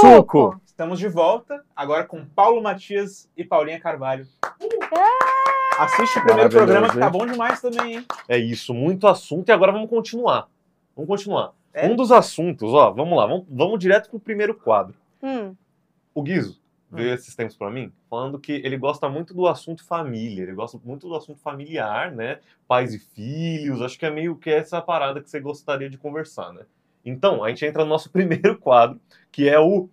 Suco. Estamos de volta, agora com Paulo Matias e Paulinha Carvalho. Uhum. Assiste o primeiro programa que tá bom demais também, hein? É isso, muito assunto e agora vamos continuar. Vamos continuar. É? Um dos assuntos, ó, vamos lá, vamos, vamos direto pro primeiro quadro. Hum. O Guizo hum. veio hum. esses tempos para mim falando que ele gosta muito do assunto família, ele gosta muito do assunto familiar, né? Pais e filhos, acho que é meio que essa parada que você gostaria de conversar, né? Então, a gente entra no nosso primeiro quadro, que é o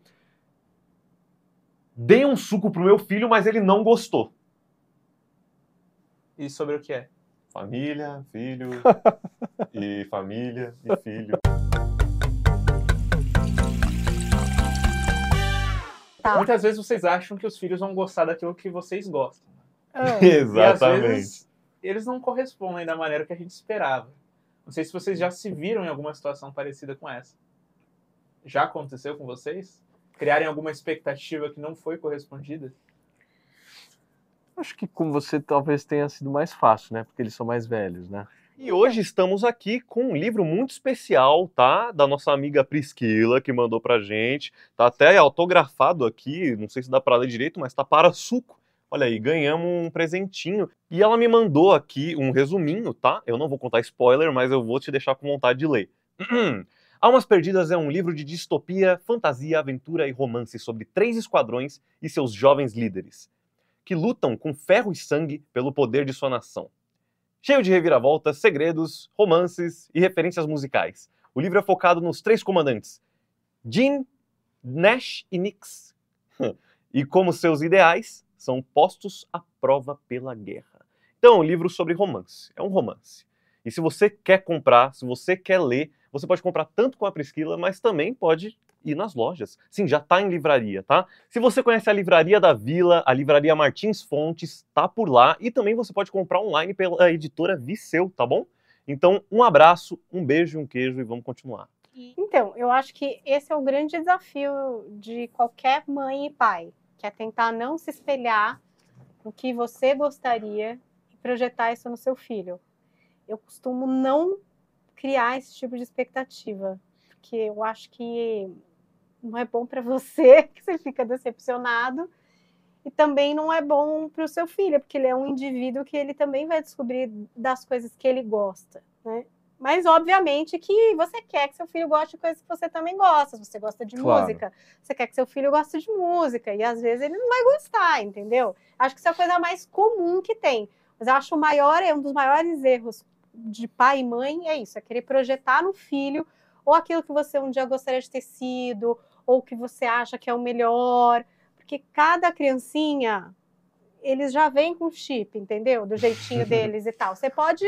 Dei um suco pro meu filho, mas ele não gostou. E sobre o que é? Família, filho e família e filho. Tá. Muitas vezes vocês acham que os filhos vão gostar daquilo que vocês gostam. É. Exatamente. E às vezes, eles não correspondem da maneira que a gente esperava. Não sei se vocês já se viram em alguma situação parecida com essa. Já aconteceu com vocês? Criarem alguma expectativa que não foi correspondida? Acho que com você talvez tenha sido mais fácil, né? Porque eles são mais velhos, né? E hoje estamos aqui com um livro muito especial, tá? Da nossa amiga Prisquila, que mandou pra gente. Tá até autografado aqui, não sei se dá para ler direito, mas tá para suco Olha aí, ganhamos um presentinho. E ela me mandou aqui um resuminho, tá? Eu não vou contar spoiler, mas eu vou te deixar com vontade de ler. Almas Perdidas é um livro de distopia, fantasia, aventura e romance sobre três esquadrões e seus jovens líderes, que lutam com ferro e sangue pelo poder de sua nação. Cheio de reviravoltas, segredos, romances e referências musicais. O livro é focado nos três comandantes: Jim, Nash e Nix, e como seus ideais são postos à prova pela guerra. Então, é um livro sobre romance. É um romance. E se você quer comprar, se você quer ler, você pode comprar tanto com a Prisquila, mas também pode ir nas lojas. Sim, já está em livraria, tá? Se você conhece a Livraria da Vila, a Livraria Martins Fontes, está por lá. E também você pode comprar online pela editora Viseu, tá bom? Então, um abraço, um beijo, um queijo e vamos continuar. Então, eu acho que esse é o grande desafio de qualquer mãe e pai que é tentar não se espelhar no que você gostaria e projetar isso no seu filho. Eu costumo não criar esse tipo de expectativa, porque eu acho que não é bom para você, que você fica decepcionado, e também não é bom para o seu filho, porque ele é um indivíduo que ele também vai descobrir das coisas que ele gosta, né? Mas, obviamente, que você quer que seu filho goste de coisas que você também gosta. Se você gosta de claro. música, você quer que seu filho goste de música. E às vezes ele não vai gostar, entendeu? Acho que isso é a coisa mais comum que tem. Mas eu acho o maior, é um dos maiores erros de pai e mãe é isso: é querer projetar no filho ou aquilo que você um dia gostaria de ter sido, ou que você acha que é o melhor. Porque cada criancinha, eles já vêm com chip, entendeu? Do jeitinho deles e tal. Você pode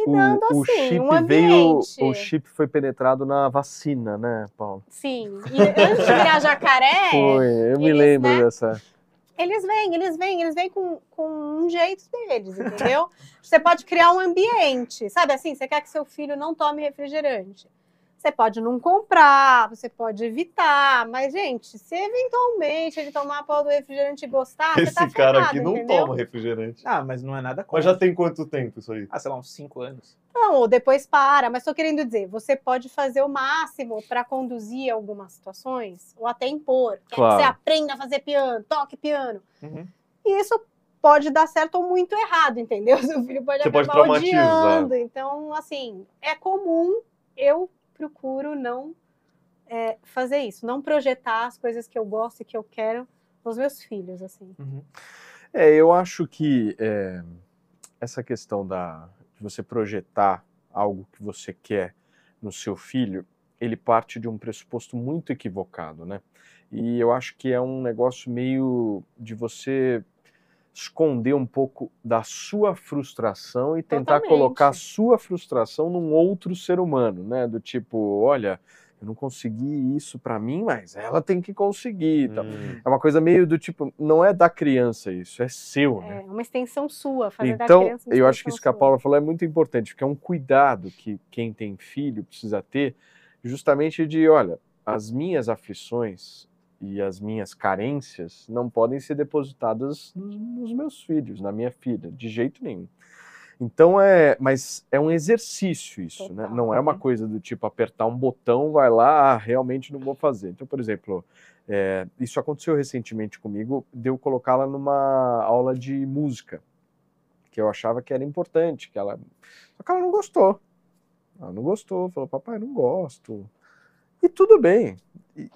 e dando o, o assim, chip um ambiente. Veio, o chip foi penetrado na vacina, né, Paulo? Sim. E antes de virar jacaré. foi, eu eles, me lembro né, dessa. Eles vêm, eles vêm, eles vêm com, com um jeito deles, entendeu? você pode criar um ambiente, sabe assim? Você quer que seu filho não tome refrigerante. Você pode não comprar, você pode evitar, mas, gente, se eventualmente ele tomar a pau do refrigerante e gostar, Esse tá cara ferrado, aqui não entendeu? toma refrigerante. Ah, mas não é nada contra. Mas já tem quanto tempo isso aí? Ah, sei lá, uns 5 anos. Não, ou depois para, mas estou querendo dizer, você pode fazer o máximo para conduzir algumas situações, ou até impor. Claro. É que você aprenda a fazer piano, toque piano. Uhum. E isso pode dar certo ou muito errado, entendeu? Seu filho pode Você acabar pode odiando. Então, assim, é comum eu procuro não é, fazer isso, não projetar as coisas que eu gosto e que eu quero nos meus filhos, assim. Uhum. É, eu acho que é, essa questão da de você projetar algo que você quer no seu filho, ele parte de um pressuposto muito equivocado, né? E eu acho que é um negócio meio de você esconder um pouco da sua frustração e tentar Totalmente. colocar a sua frustração num outro ser humano, né? Do tipo, olha, eu não consegui isso para mim, mas ela tem que conseguir. Hum. É uma coisa meio do tipo, não é da criança isso, é seu, né? É uma extensão sua, fazer então, da criança. Então, eu acho que isso que a Paula falou é muito importante, porque é um cuidado que quem tem filho precisa ter, justamente de, olha, as minhas aflições, e as minhas carências não podem ser depositadas nos meus filhos, na minha filha, de jeito nenhum. Então é, mas é um exercício isso, né? Total, né? Não é uma né? coisa do tipo apertar um botão, vai lá, ah, realmente não vou fazer. Então, por exemplo, é, isso aconteceu recentemente comigo, de eu colocá-la numa aula de música, que eu achava que era importante, que ela, só que ela não gostou. Ela não gostou, falou, papai, não gosto. E tudo bem,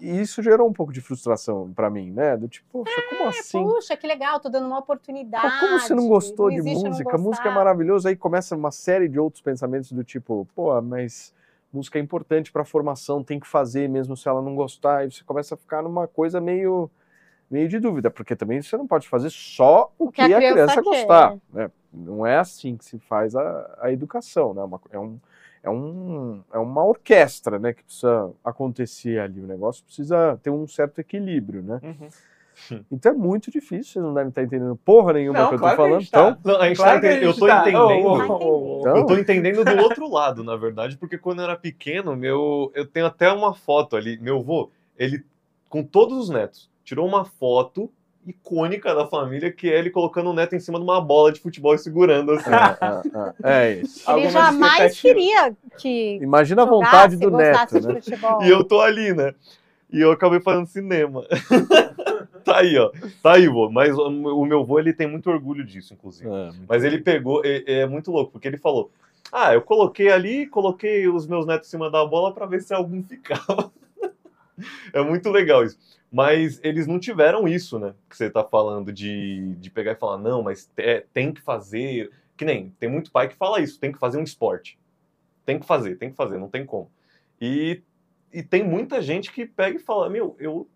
e isso gerou um pouco de frustração para mim, né? Do tipo, poxa, é, como assim? Puxa, que legal, tô dando uma oportunidade. Como você não gostou não de música? Música é maravilhosa. Aí começa uma série de outros pensamentos do tipo, pô, mas música é importante para formação, tem que fazer mesmo se ela não gostar. E você começa a ficar numa coisa meio, meio de dúvida, porque também você não pode fazer só o que, que a criança, criança gostar. Né? Não é assim que se faz a, a educação, né? Uma, é um é, um, é uma orquestra né, que precisa acontecer ali. O negócio precisa ter um certo equilíbrio, né? Uhum. Então é muito difícil, vocês não devem estar entendendo porra nenhuma não, que eu estou falando. Tá. Então, a gente tá eu estou tá. entendendo. então... Eu tô entendendo do outro lado, na verdade, porque quando eu era pequeno, meu, eu tenho até uma foto ali, meu avô, ele com todos os netos, tirou uma foto icônica da família, que é ele colocando o neto em cima de uma bola de futebol e segurando assim. É, é, é, é isso. Ele Algumas jamais queria que. Imagina a vontade do neto. Né? E eu tô ali, né? E eu acabei fazendo cinema. tá aí, ó. Tá aí, vô. Mas o meu vô, ele tem muito orgulho disso, inclusive. É, Mas ele pegou, é, é muito louco, porque ele falou: Ah, eu coloquei ali, coloquei os meus netos em cima da bola para ver se algum ficava. é muito legal isso. Mas eles não tiveram isso, né? Que você tá falando de, de pegar e falar, não, mas é, tem que fazer. Que nem, tem muito pai que fala isso, tem que fazer um esporte. Tem que fazer, tem que fazer, não tem como. E, e tem muita gente que pega e fala, meu, eu.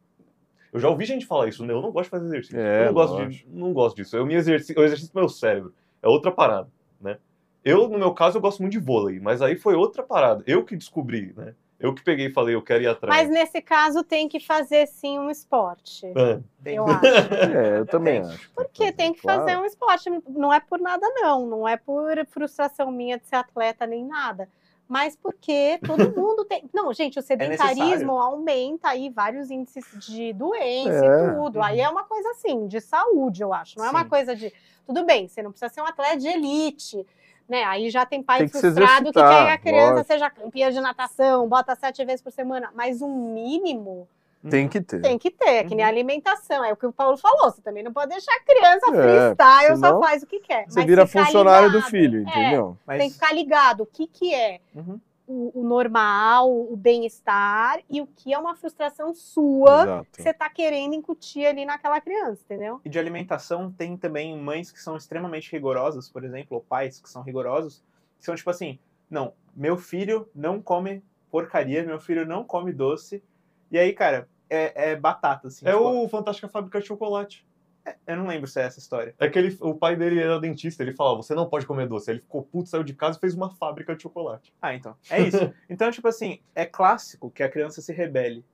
Eu já ouvi gente falar isso, né? Eu não gosto de fazer exercício. É, eu não gosto, de, não gosto disso. Eu me exercito, eu exercito meu cérebro. É outra parada, né? Eu, no meu caso, eu gosto muito de vôlei, mas aí foi outra parada. Eu que descobri, né? Eu que peguei e falei, eu quero ir atrás. Mas nesse caso tem que fazer sim um esporte. É. Eu acho. É, eu também acho. Porque tem que claro. fazer um esporte. Não é por nada, não. Não é por frustração minha de ser atleta nem nada. Mas porque todo mundo tem. Não, gente, o é sedentarismo é aumenta aí vários índices de doença e é. tudo. Aí é uma coisa assim, de saúde, eu acho. Não é sim. uma coisa de. Tudo bem, você não precisa ser um atleta de elite né? Aí já tem pai tem frustrado que quer que a criança seja campeã de natação, bota sete vezes por semana, mas um mínimo. Tem que ter. Tem que ter, que nem uhum. alimentação. É o que o Paulo falou. Você também não pode deixar a criança é, freestyle, só faz o que quer. Você Mas vira funcionário ligado, do filho, é, entendeu? É, Mas... Tem que ficar ligado o que, que é. Uhum o, o normal, o bem-estar e o que é uma frustração sua Exato. que você está querendo incutir ali naquela criança, entendeu? E de alimentação tem também mães que são extremamente rigorosas, por exemplo, ou pais que são rigorosos, que são tipo assim, não, meu filho não come porcaria, meu filho não come doce. E aí, cara, é, é batata, assim. É tipo... o Fantástica Fábrica de Chocolate. É, eu não lembro se é essa história. É que ele, o pai dele era dentista, ele falava, você não pode comer doce. Ele ficou puto, saiu de casa e fez uma fábrica de chocolate. Ah, então. É isso. Então, tipo assim, é clássico que a criança se rebele.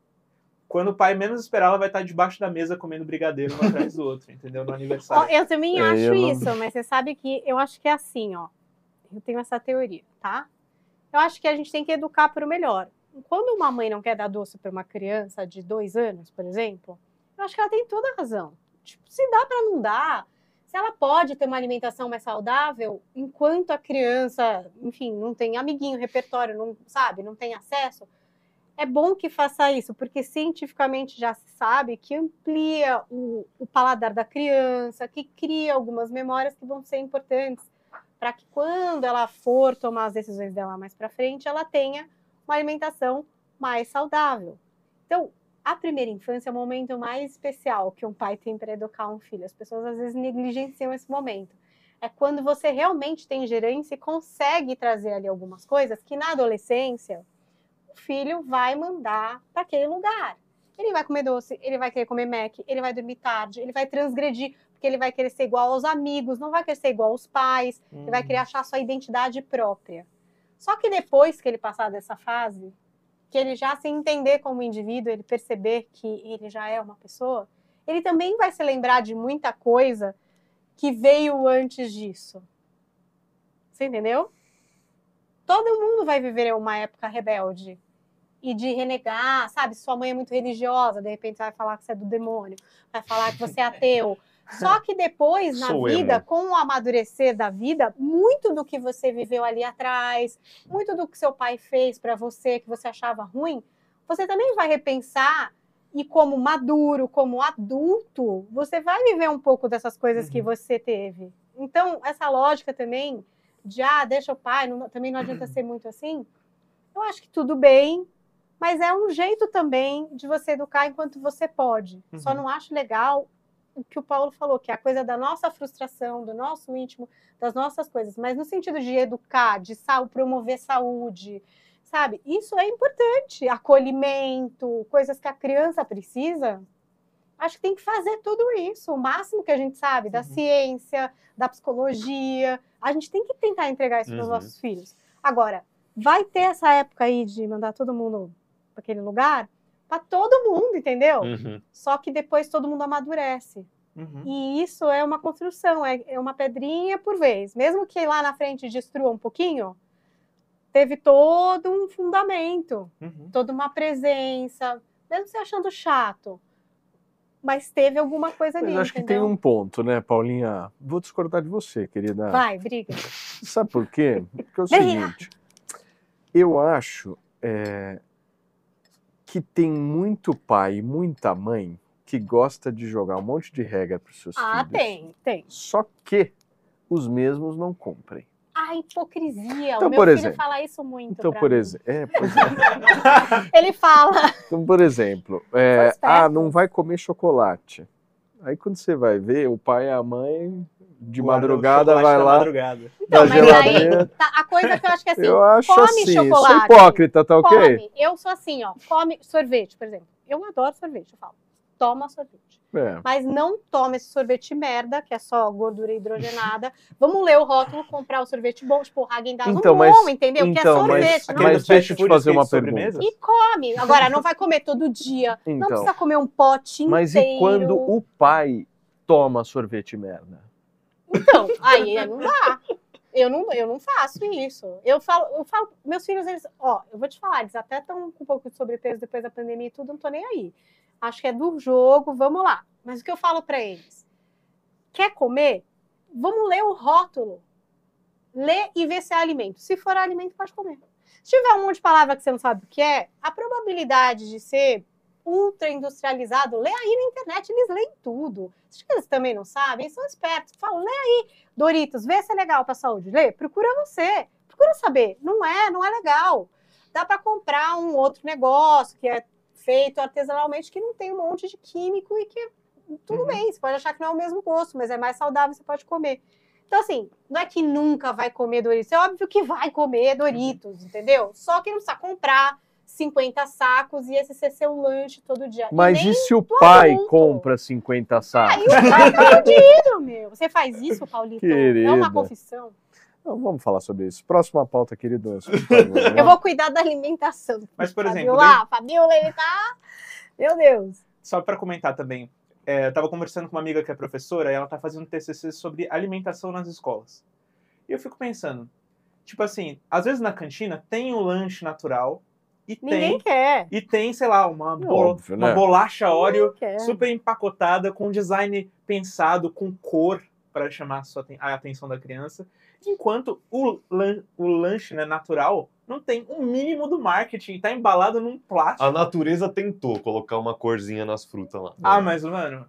Quando o pai menos esperar, ela vai estar debaixo da mesa comendo brigadeiro um atrás do outro, entendeu? No aniversário. eu também é, acho eu não... isso, mas você sabe que eu acho que é assim, ó. Eu tenho essa teoria, tá? Eu acho que a gente tem que educar para o melhor. Quando uma mãe não quer dar doce para uma criança de dois anos, por exemplo, eu acho que ela tem toda a razão tipo, se dá para não dar, se ela pode ter uma alimentação mais saudável, enquanto a criança, enfim, não tem amiguinho, repertório, não sabe, não tem acesso, é bom que faça isso, porque cientificamente já se sabe que amplia o, o paladar da criança, que cria algumas memórias que vão ser importantes para que quando ela for tomar as decisões dela mais para frente, ela tenha uma alimentação mais saudável. Então, a primeira infância é o momento mais especial que um pai tem para educar um filho. As pessoas às vezes negligenciam esse momento. É quando você realmente tem gerência e consegue trazer ali algumas coisas que na adolescência o filho vai mandar para aquele lugar. Ele vai comer doce, ele vai querer comer Mac, ele vai dormir tarde, ele vai transgredir, porque ele vai querer ser igual aos amigos, não vai querer ser igual aos pais, hum. ele vai querer uhum. achar sua identidade própria. Só que depois que ele passar dessa fase, que ele já se entender como indivíduo, ele perceber que ele já é uma pessoa, ele também vai se lembrar de muita coisa que veio antes disso. Você entendeu? Todo mundo vai viver uma época rebelde e de renegar, sabe? Sua mãe é muito religiosa, de repente vai falar que você é do demônio, vai falar que você é ateu, só que depois, na Sou vida, né? com o amadurecer da vida, muito do que você viveu ali atrás, muito do que seu pai fez para você, que você achava ruim, você também vai repensar e como maduro, como adulto, você vai viver um pouco dessas coisas uhum. que você teve. Então, essa lógica também de, ah, deixa o pai, não, também não adianta uhum. ser muito assim. Eu acho que tudo bem, mas é um jeito também de você educar enquanto você pode. Uhum. Só não acho legal o que o Paulo falou, que é a coisa da nossa frustração, do nosso íntimo, das nossas coisas, mas no sentido de educar, de sal, promover saúde, sabe? Isso é importante, acolhimento, coisas que a criança precisa. Acho que tem que fazer tudo isso, o máximo que a gente sabe da uhum. ciência, da psicologia. A gente tem que tentar entregar isso uhum. para os nossos filhos. Agora, vai ter essa época aí de mandar todo mundo para aquele lugar? para todo mundo, entendeu? Uhum. Só que depois todo mundo amadurece. Uhum. E isso é uma construção, é, é uma pedrinha por vez. Mesmo que lá na frente destrua um pouquinho, teve todo um fundamento, uhum. toda uma presença, mesmo se achando chato. Mas teve alguma coisa ali. Mas acho entendeu? que tem um ponto, né, Paulinha? Vou discordar de você, querida. Vai, briga. Sabe por quê? Porque é o ah. seguinte: eu acho é, que tem muito pai e muita mãe que gosta de jogar um monte de regra para os seus ah, filhos. Ah, tem, tem. Só que os mesmos não cumprem. Ah, hipocrisia. Então, o meu por filho exemplo, fala isso muito. Então, por exemplo. É, é. Ele fala. Então, por exemplo, é, ah, não vai comer chocolate. Aí quando você vai ver, o pai e a mãe de o madrugada vai lá. Madrugada. Então, mas aí tá, a coisa que eu acho que é assim, eu acho come assim, chocolate. Sou hipócrita, tá ok? Come. Eu sou assim, ó, come sorvete, por exemplo. Eu adoro sorvete, eu falo toma sorvete. É. Mas não toma esse sorvete merda, que é só gordura hidrogenada. Vamos ler o rótulo, comprar o sorvete bom, tipo, o Dazs, então, um mas, bom, entendeu? Então, que é então, sorvete. Né? Mas, não mas deixa eu te fazer uma pergunta. E come. Agora, não vai comer todo dia. Então, não precisa comer um pote inteiro. Mas e quando o pai toma sorvete merda? Então, aí não dá. Eu não, eu não faço isso. Eu falo, eu falo, meus filhos, eles, ó, eu vou te falar, eles até estão com um pouco de sobrepeso depois da pandemia e tudo, não tô nem aí acho que é do jogo, vamos lá. Mas o que eu falo para eles? Quer comer? Vamos ler o rótulo. Lê e vê se é alimento. Se for alimento, pode comer. Se tiver um monte de palavra que você não sabe o que é, a probabilidade de ser ultra industrializado, lê aí na internet, eles leem tudo. Acho que eles também não sabem, são espertos. Falam, lê aí, Doritos, vê se é legal para saúde. Lê, procura você, procura saber. Não é, não é legal. Dá para comprar um outro negócio que é feito artesanalmente que não tem um monte de químico e que tudo uhum. bem, você pode achar que não é o mesmo gosto, mas é mais saudável, você pode comer. Então, assim, não é que nunca vai comer Doritos, é óbvio que vai comer Doritos, uhum. entendeu? Só que não precisa comprar 50 sacos e esse ser seu lanche todo dia. Mas e, e se o pai adulto. compra 50 ah, sacos? Aí o pai tá fudido, meu. Você faz isso, Paulito? Querida. É uma confissão. Então, vamos falar sobre isso. Próxima pauta, querido. Né? Eu vou cuidar da alimentação. Mas, por exemplo. Fabiola, Fabiola, ele tá. Meu Deus. Só para comentar também, é, eu estava conversando com uma amiga que é professora e ela tá fazendo TCC sobre alimentação nas escolas. E eu fico pensando, tipo assim, às vezes na cantina tem o um lanche natural e Ninguém tem, quer. E tem, sei lá, uma, bol óbvio, né? bolacha óleo super empacotada, com design pensado, com cor para chamar a, sua, a atenção da criança. Enquanto o, lan o lanche né, natural não tem o um mínimo do marketing, tá embalado num plástico. A natureza tentou colocar uma corzinha nas frutas lá. Ah, mas, mano.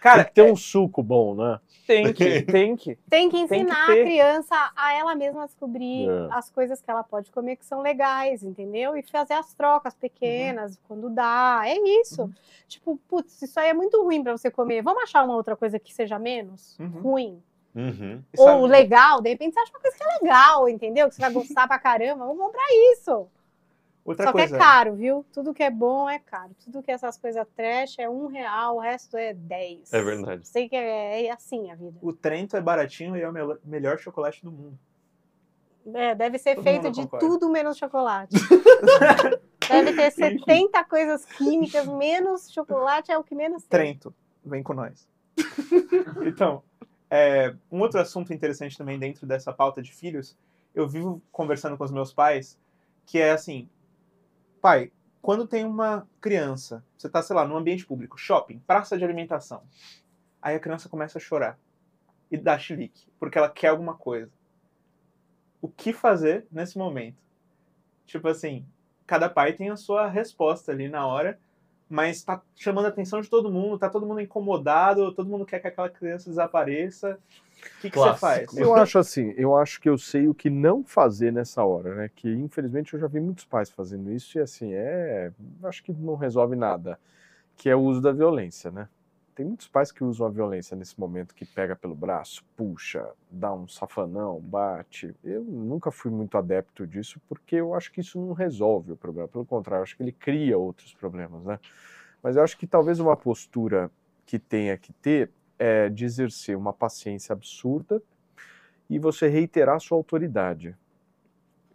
Cara, tem que ter é... um suco bom, né? Tem que, tem que. Tem que ensinar tem que a criança a ela mesma descobrir é. as coisas que ela pode comer que são legais, entendeu? E fazer as trocas pequenas, uhum. quando dá. É isso. Uhum. Tipo, putz, isso aí é muito ruim para você comer. Vamos achar uma outra coisa que seja menos uhum. ruim. Uhum. Ou sabe... legal, de repente você acha uma coisa que é legal, entendeu? Que você vai gostar pra caramba, vamos comprar isso. Outra Só coisa... que é caro, viu? Tudo que é bom é caro. Tudo que é essas coisas trash é um real, o resto é dez. É verdade. Sei que é, é assim a vida. O Trento é baratinho e é o melhor chocolate do mundo. É, deve ser Todo feito de tudo menos chocolate. deve ter 70 Enfim. coisas químicas, menos chocolate é o que menos tem. Trento, vem com nós. então, é, um outro assunto interessante também dentro dessa pauta de filhos, eu vivo conversando com os meus pais, que é assim, pai, quando tem uma criança, você está sei lá, num ambiente público, shopping, praça de alimentação, aí a criança começa a chorar e dá chilique, porque ela quer alguma coisa. O que fazer nesse momento? Tipo assim, cada pai tem a sua resposta ali na hora, mas está chamando a atenção de todo mundo, está todo mundo incomodado, todo mundo quer que aquela criança desapareça. O que, que você faz? Eu acho assim, eu acho que eu sei o que não fazer nessa hora, né? Que infelizmente eu já vi muitos pais fazendo isso e assim, é. Acho que não resolve nada, que é o uso da violência, né? Tem muitos pais que usam a violência nesse momento, que pega pelo braço, puxa, dá um safanão, bate. Eu nunca fui muito adepto disso, porque eu acho que isso não resolve o problema. Pelo contrário, acho que ele cria outros problemas, né? Mas eu acho que talvez uma postura que tenha que ter é de exercer uma paciência absurda e você reiterar sua autoridade.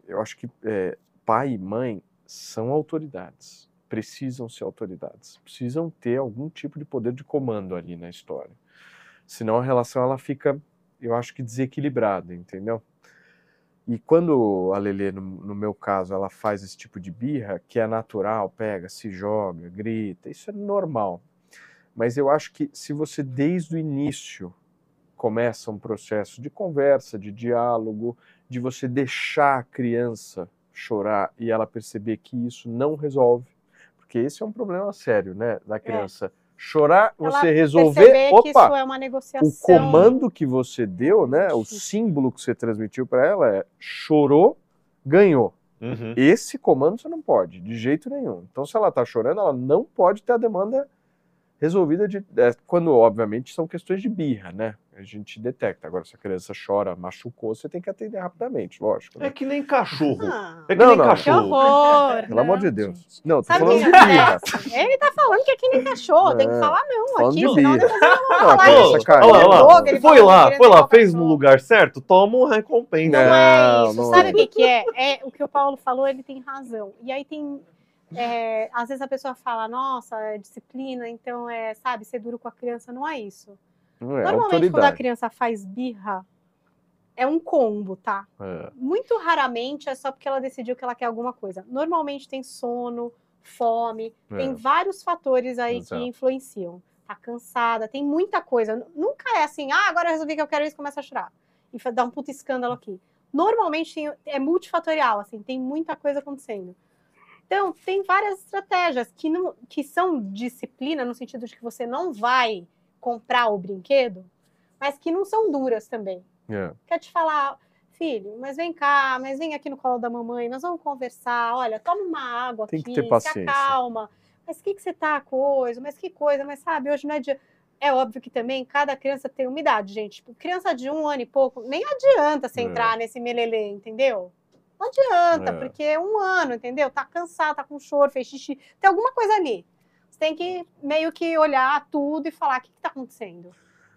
Eu acho que é, pai e mãe são autoridades precisam ser autoridades, precisam ter algum tipo de poder de comando ali na história. Senão a relação ela fica, eu acho que desequilibrada, entendeu? E quando a Lele, no, no, meu caso, ela faz esse tipo de birra, que é natural, pega, se joga, grita, isso é normal. Mas eu acho que se você desde o início começa um processo de conversa, de diálogo, de você deixar a criança chorar e ela perceber que isso não resolve, porque esse é um problema sério, né, da é. criança. É. Chorar, Ela você resolver, opa, é o comando que você deu, né, o símbolo que você transmitiu para ela é chorou, ganhou. Uhum. Esse comando você não pode, de jeito nenhum. Então, se ela está chorando, ela não pode ter a demanda resolvida de. É, quando, obviamente, são questões de birra, né? a gente detecta. Agora, se a criança chora, machucou, você tem que atender rapidamente, lógico. Né? É que nem cachorro. Não, ah. é que não, nem não. cachorro. Que horror, Pelo amor de Deus. Gente. Não, tô Sabe de né? birra. Ele tá falando que é que nem cachorro. É. Tem que é, falar não falando aqui, de senão birra. não, não, cara, olha lá, tá foi lá, foi lá, fez no lugar certo, toma um recompensa. Não, é isso. Sabe é. o que, que é? é? O que o Paulo falou, ele tem razão. E aí tem é, às vezes a pessoa fala, nossa, é disciplina, então é, sabe, ser duro com a criança, não é isso. É, Normalmente, autoridade. quando a criança faz birra, é um combo, tá? É. Muito raramente é só porque ela decidiu que ela quer alguma coisa. Normalmente tem sono, fome, é. tem vários fatores aí que influenciam. Tá cansada, tem muita coisa. Nunca é assim, ah, agora eu resolvi que eu quero isso, começa a chorar. E dá um puto escândalo aqui. Normalmente tem, é multifatorial, assim, tem muita coisa acontecendo. Então, tem várias estratégias que, não, que são disciplina, no sentido de que você não vai comprar o brinquedo, mas que não são duras também. Yeah. É. Quer te falar, filho, mas vem cá, mas vem aqui no colo da mamãe, nós vamos conversar, olha, toma uma água Tem aqui, que ter paciência. se acalma. Mas o que, que você tá coisa? Mas que coisa? Mas sabe, hoje não é dia. É óbvio que também cada criança tem uma idade, gente. Tipo, criança de um ano e pouco, nem adianta você é. entrar nesse melelê, entendeu? Não adianta, é. porque é um ano, entendeu? Tá cansado, tá com choro, fez xixi. Tem alguma coisa ali tem que meio que olhar tudo e falar o que está acontecendo.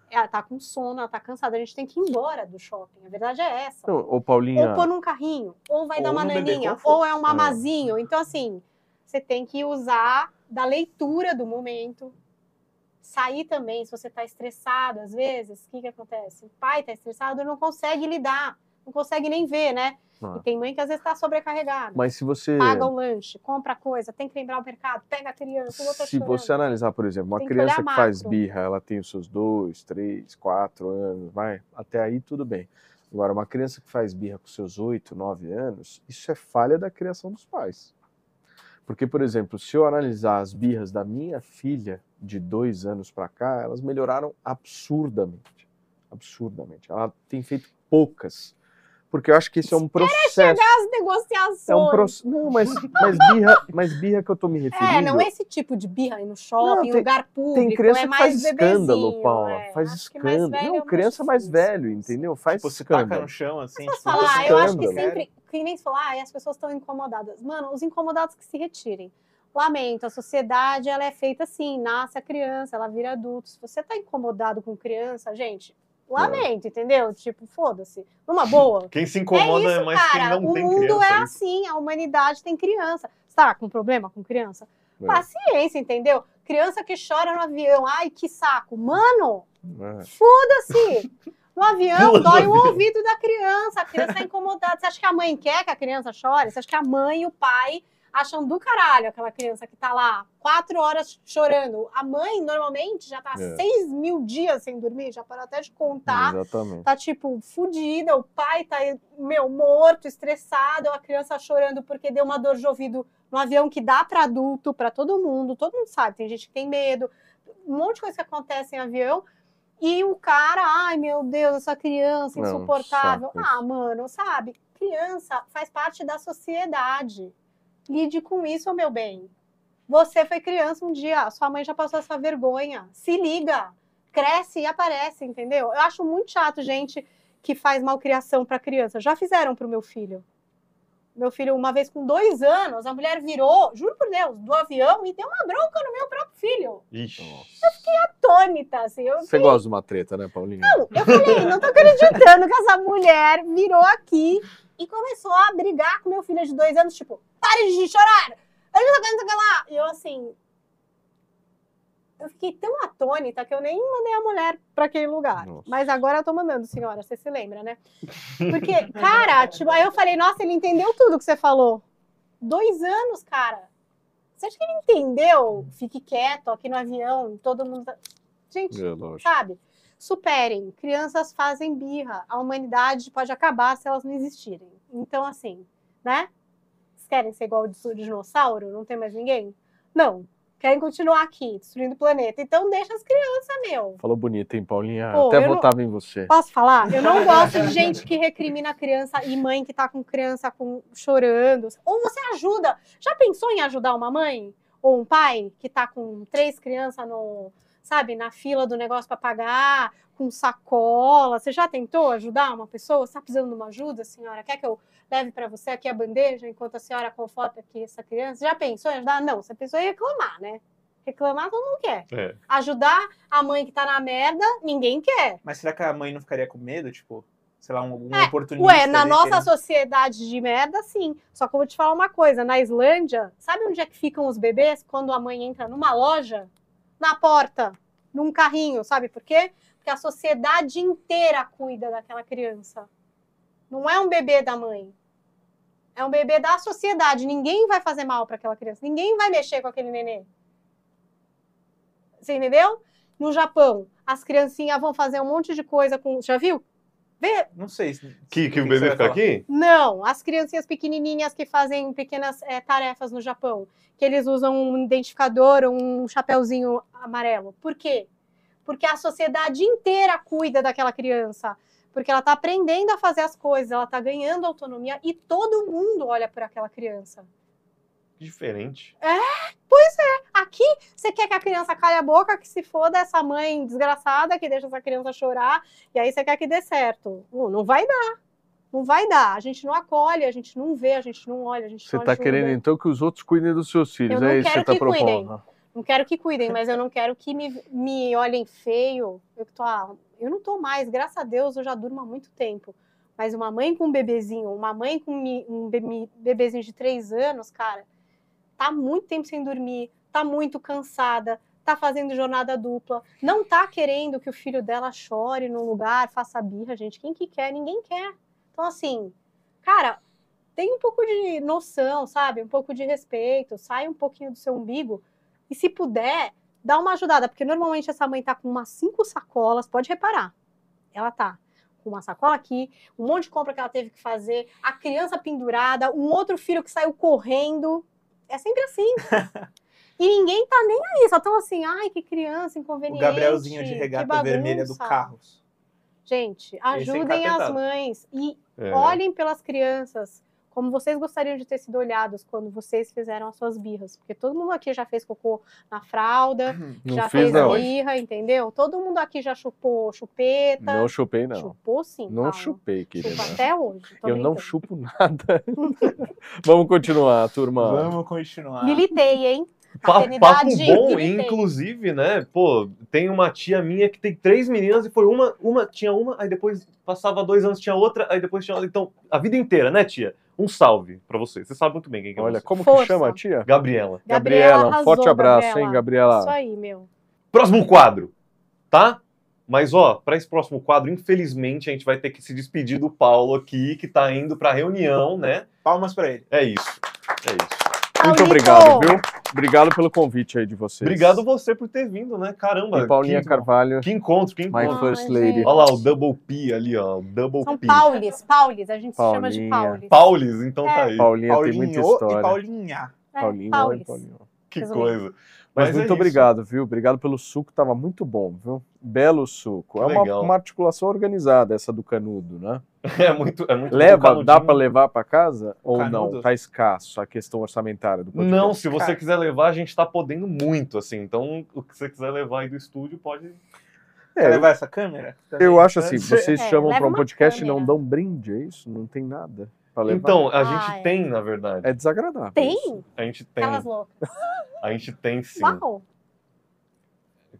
Ela está com sono, ela está cansada, a gente tem que ir embora do shopping. A verdade é essa. Ou, então, Paulinha. Ou pôr num carrinho, ou vai ou dar uma naninha, ou é um é. mamazinho. É. Então, assim, você tem que usar da leitura do momento, sair também, se você está estressado, às vezes, o que, que acontece? O pai está estressado não consegue lidar não consegue nem ver, né? Ah. E tem mãe que às vezes está sobrecarregada. Mas se você. Paga o lanche, compra coisa, tem que lembrar o mercado, pega a criança, o outro tá Se chorando. você analisar, por exemplo, uma criança que, que faz birra, ela tem os seus dois, três, quatro anos, vai, até aí tudo bem. Agora, uma criança que faz birra com seus oito, nove anos, isso é falha da criação dos pais. Porque, por exemplo, se eu analisar as birras da minha filha de dois anos para cá, elas melhoraram absurdamente. Absurdamente. Ela tem feito poucas porque eu acho que isso é um processo. Querer chegar às negociações. É um processo. Não, mas, mas, birra, mas birra que eu tô me é, referindo. É, não é esse tipo de birra aí no shopping, não, tem, lugar público. Tem criança é que faz escândalo, Paula. É, faz escândalo. Não, é criança mais velho, entendeu? Tipo, faz tipo, escândalo. Taca no chão, assim. As falar, escândalo. eu acho que sempre. quem nem se falar, ah, as pessoas estão incomodadas. Mano, os incomodados que se retirem. Lamento, a sociedade ela é feita assim, nasce a criança, ela vira adulto. Se você tá incomodado com criança, gente, Lamento, é. entendeu? Tipo, foda-se. Numa boa. Quem se é incomoda é, isso, é mais cara. quem não o tem criança. O mundo é, é assim, a humanidade tem criança. Você tá com problema com criança? É. Paciência, entendeu? Criança que chora no avião. Ai, que saco. Mano, é. foda-se. No avião, Pula dói o ouvido da criança. A criança tá incomodada. Você acha que a mãe quer que a criança chore? Você acha que a mãe e o pai acham do caralho aquela criança que tá lá quatro horas chorando. A mãe, normalmente, já tá é. seis mil dias sem dormir, já parou até de contar. Exatamente. Tá, tipo, fodida, o pai tá, meu, morto, estressado, a criança chorando porque deu uma dor de ouvido no avião que dá para adulto, para todo mundo, todo mundo sabe, tem gente que tem medo, um monte de coisa que acontece em avião. E o cara, ai meu Deus, essa criança insuportável. Não, ah, mano, sabe? Criança faz parte da sociedade. Lide com isso, meu bem. Você foi criança um dia, sua mãe já passou essa vergonha. Se liga, cresce e aparece, entendeu? Eu acho muito chato gente que faz malcriação para criança. Já fizeram para o meu filho. Meu filho, uma vez com dois anos, a mulher virou, juro por Deus, do avião e deu uma bronca no meu próprio filho. Ixi. Eu fiquei atônita, assim. Eu Você fiquei... gosta de uma treta, né, Paulinha? Não, eu falei, não tô acreditando que essa mulher virou aqui e começou a brigar com meu filho de dois anos, tipo, pare de chorar! Eu não tô que lá! E eu assim. Eu fiquei tão atônita que eu nem mandei a mulher para aquele lugar. Nossa. Mas agora eu tô mandando, senhora, você se lembra, né? Porque, cara, tipo, aí eu falei, nossa, ele entendeu tudo que você falou. Dois anos, cara. Você acha que ele entendeu? Fique quieto aqui no avião, todo mundo. Tá, gente, é, sabe? Superem, crianças fazem birra, a humanidade pode acabar se elas não existirem. Então, assim, né? Vocês querem ser igual o dinossauro? Não tem mais ninguém? Não. Querem continuar aqui, destruindo o planeta. Então deixa as crianças, meu. Falou bonito, hein, Paulinha? Pô, Até votava não... em você. Posso falar? Eu não gosto de gente que recrimina a criança e mãe que tá com criança com... chorando. Ou você ajuda. Já pensou em ajudar uma mãe? Ou um pai que tá com três crianças no, sabe, na fila do negócio para pagar, com sacola. Você já tentou ajudar uma pessoa? Você está precisando de uma ajuda, senhora? Quer que eu leve para você aqui a bandeja enquanto a senhora conforta aqui essa criança? já pensou em ajudar? Não, você pensou em reclamar, né? Reclamar todo mundo quer. É. Ajudar a mãe que tá na merda, ninguém quer. Mas será que a mãe não ficaria com medo, tipo, sei lá, um, um é, oportunista? Ué, na nossa querendo... sociedade de merda, sim. Só que eu vou te falar uma coisa, na Islândia, sabe onde é que ficam os bebês quando a mãe entra numa loja? na porta, num carrinho, sabe por quê? Porque a sociedade inteira cuida daquela criança. Não é um bebê da mãe. É um bebê da sociedade. Ninguém vai fazer mal para aquela criança. Ninguém vai mexer com aquele neném. Você entendeu? No Japão, as criancinhas vão fazer um monte de coisa com. Já viu? Não sei. Se... Que, que o bebê fica aqui? Não, as criancinhas pequenininhas que fazem pequenas é, tarefas no Japão, que eles usam um identificador, um chapéuzinho amarelo. Por quê? Porque a sociedade inteira cuida daquela criança. Porque ela está aprendendo a fazer as coisas, ela está ganhando autonomia e todo mundo olha por aquela criança. diferente. É! aqui, você quer que a criança calhe a boca, que se foda essa mãe desgraçada que deixa essa criança chorar, e aí você quer que dê certo. Não, não vai dar. Não vai dar. A gente não acolhe, a gente não vê, a gente não olha, a gente Você está querendo então que os outros cuidem dos seus filhos, é isso que você está propondo. Cuidem. Não quero que cuidem, mas eu não quero que me, me olhem feio. Eu, tô, ah, eu não tô mais, graças a Deus, eu já durmo há muito tempo. Mas uma mãe com um bebezinho, uma mãe com um bebezinho de três anos, cara, tá muito tempo sem dormir, está muito cansada, está fazendo jornada dupla, não está querendo que o filho dela chore no lugar, faça birra, gente. Quem que quer? Ninguém quer. Então, assim, cara, tem um pouco de noção, sabe? Um pouco de respeito, sai um pouquinho do seu umbigo e, se puder, dá uma ajudada, porque normalmente essa mãe tá com umas cinco sacolas, pode reparar. Ela tá com uma sacola aqui, um monte de compra que ela teve que fazer, a criança pendurada, um outro filho que saiu correndo. É sempre assim. E ninguém tá nem aí, só tão assim, ai, que criança inconveniente. O Gabrielzinho de regata vermelha do Carros. Gente, é ajudem as mães e é. olhem pelas crianças como vocês gostariam de ter sido olhados quando vocês fizeram as suas birras. Porque todo mundo aqui já fez cocô na fralda, uhum. não já fez não. birra, entendeu? Todo mundo aqui já chupou chupeta. Não chupei, não. Chupou sim. Não chupei, querida. Chupa até hoje. Eu não chupo nada. Vamos continuar, turma. Vamos continuar. Militei, hein? Papo, papo bom, inclusive, né? Pô, tem uma tia minha que tem três meninas e foi uma, uma tinha uma, aí depois passava dois anos tinha outra, aí depois tinha outra. Então, a vida inteira, né, tia? Um salve para você. Você sabe muito bem quem é Olha, como Força. que chama a tia? Gabriela. Gabriela, Gabriela arrasou, forte abraço, Gabriela. hein, Gabriela? Isso aí, meu. Próximo quadro, tá? Mas ó, para esse próximo quadro, infelizmente a gente vai ter que se despedir do Paulo aqui, que tá indo para reunião, né? Palmas para ele. É isso. É isso. Muito obrigado, viu? Obrigado pelo convite aí de vocês. Obrigado você por ter vindo, né? Caramba. E Paulinha que, Carvalho. Que encontro, que encontro. My First Lady. Olha lá, o Double P ali, ó. O double São P. Paulis, Paulis. A gente Paulinha. se chama de Paulis. Paulis, então tá é. tá aí. Paulinha Paulinho tem muita história. E Paulinha. É, Paulinho Paulis. e Paulinho. Que Resumindo. coisa. Mas, Mas é muito é obrigado, viu? Obrigado pelo suco, estava muito bom, viu? Belo suco. Que é uma, uma, articulação organizada essa do canudo, né? É muito, é muito Leva, dá para levar para casa ou canudo? não? Tá escasso a questão orçamentária do podcast. Não, se você quiser levar, a gente está podendo muito, assim. Então, o que você quiser levar aí do estúdio, pode é, levar essa câmera? Também? Eu acho assim, vocês é, chamam para um podcast e não dão brinde, é isso? Não tem nada. Então, a gente ah, é. tem, na verdade. É desagradável. Tem? A gente tem. Aquelas loucas. A gente tem sim. Uau!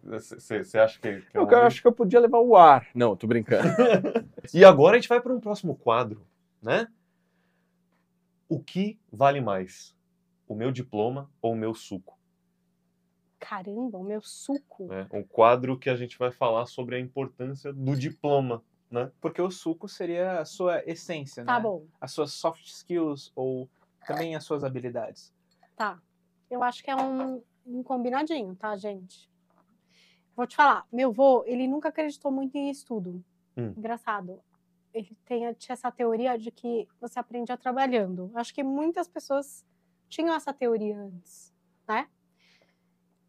Você acha que. que é eu, acho que eu podia levar o ar. Não, tô brincando. e agora a gente vai para um próximo quadro, né? O que vale mais? O meu diploma ou o meu suco? Caramba, o meu suco. É um quadro que a gente vai falar sobre a importância do diploma né? Porque o suco seria a sua essência, tá né? Tá bom. As suas soft skills ou também as suas habilidades. Tá. Eu acho que é um, um combinadinho, tá, gente? Vou te falar, meu vô, ele nunca acreditou muito em estudo. Hum. Engraçado. Ele tem, tinha essa teoria de que você aprende a trabalhando. Acho que muitas pessoas tinham essa teoria antes, né?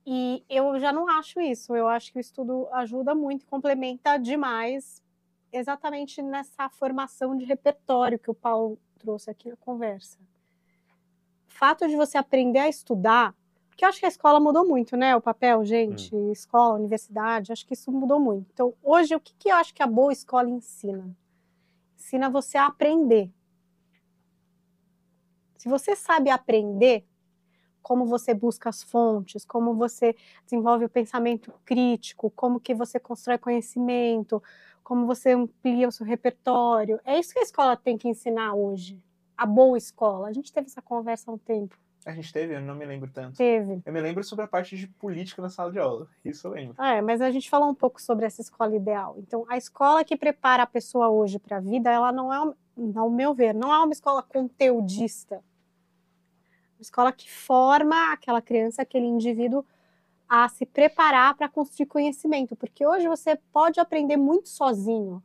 E eu já não acho isso. Eu acho que o estudo ajuda muito, complementa demais exatamente nessa formação de repertório que o Paulo trouxe aqui na conversa. Fato de você aprender a estudar, porque eu acho que a escola mudou muito, né? O papel, gente, hum. escola, universidade, acho que isso mudou muito. Então, hoje, o que, que eu acho que a boa escola ensina? Ensina você a aprender. Se você sabe aprender, como você busca as fontes, como você desenvolve o pensamento crítico, como que você constrói conhecimento, como você amplia o seu repertório. É isso que a escola tem que ensinar hoje. A boa escola. A gente teve essa conversa há um tempo. A gente teve? Eu não me lembro tanto. Teve. Eu me lembro sobre a parte de política na sala de aula. Isso eu lembro. Ah, é, mas a gente falou um pouco sobre essa escola ideal. Então, a escola que prepara a pessoa hoje para a vida, ela não é, ao meu ver, não é uma escola conteudista. Uma escola que forma aquela criança, aquele indivíduo a se preparar para construir conhecimento, porque hoje você pode aprender muito sozinho,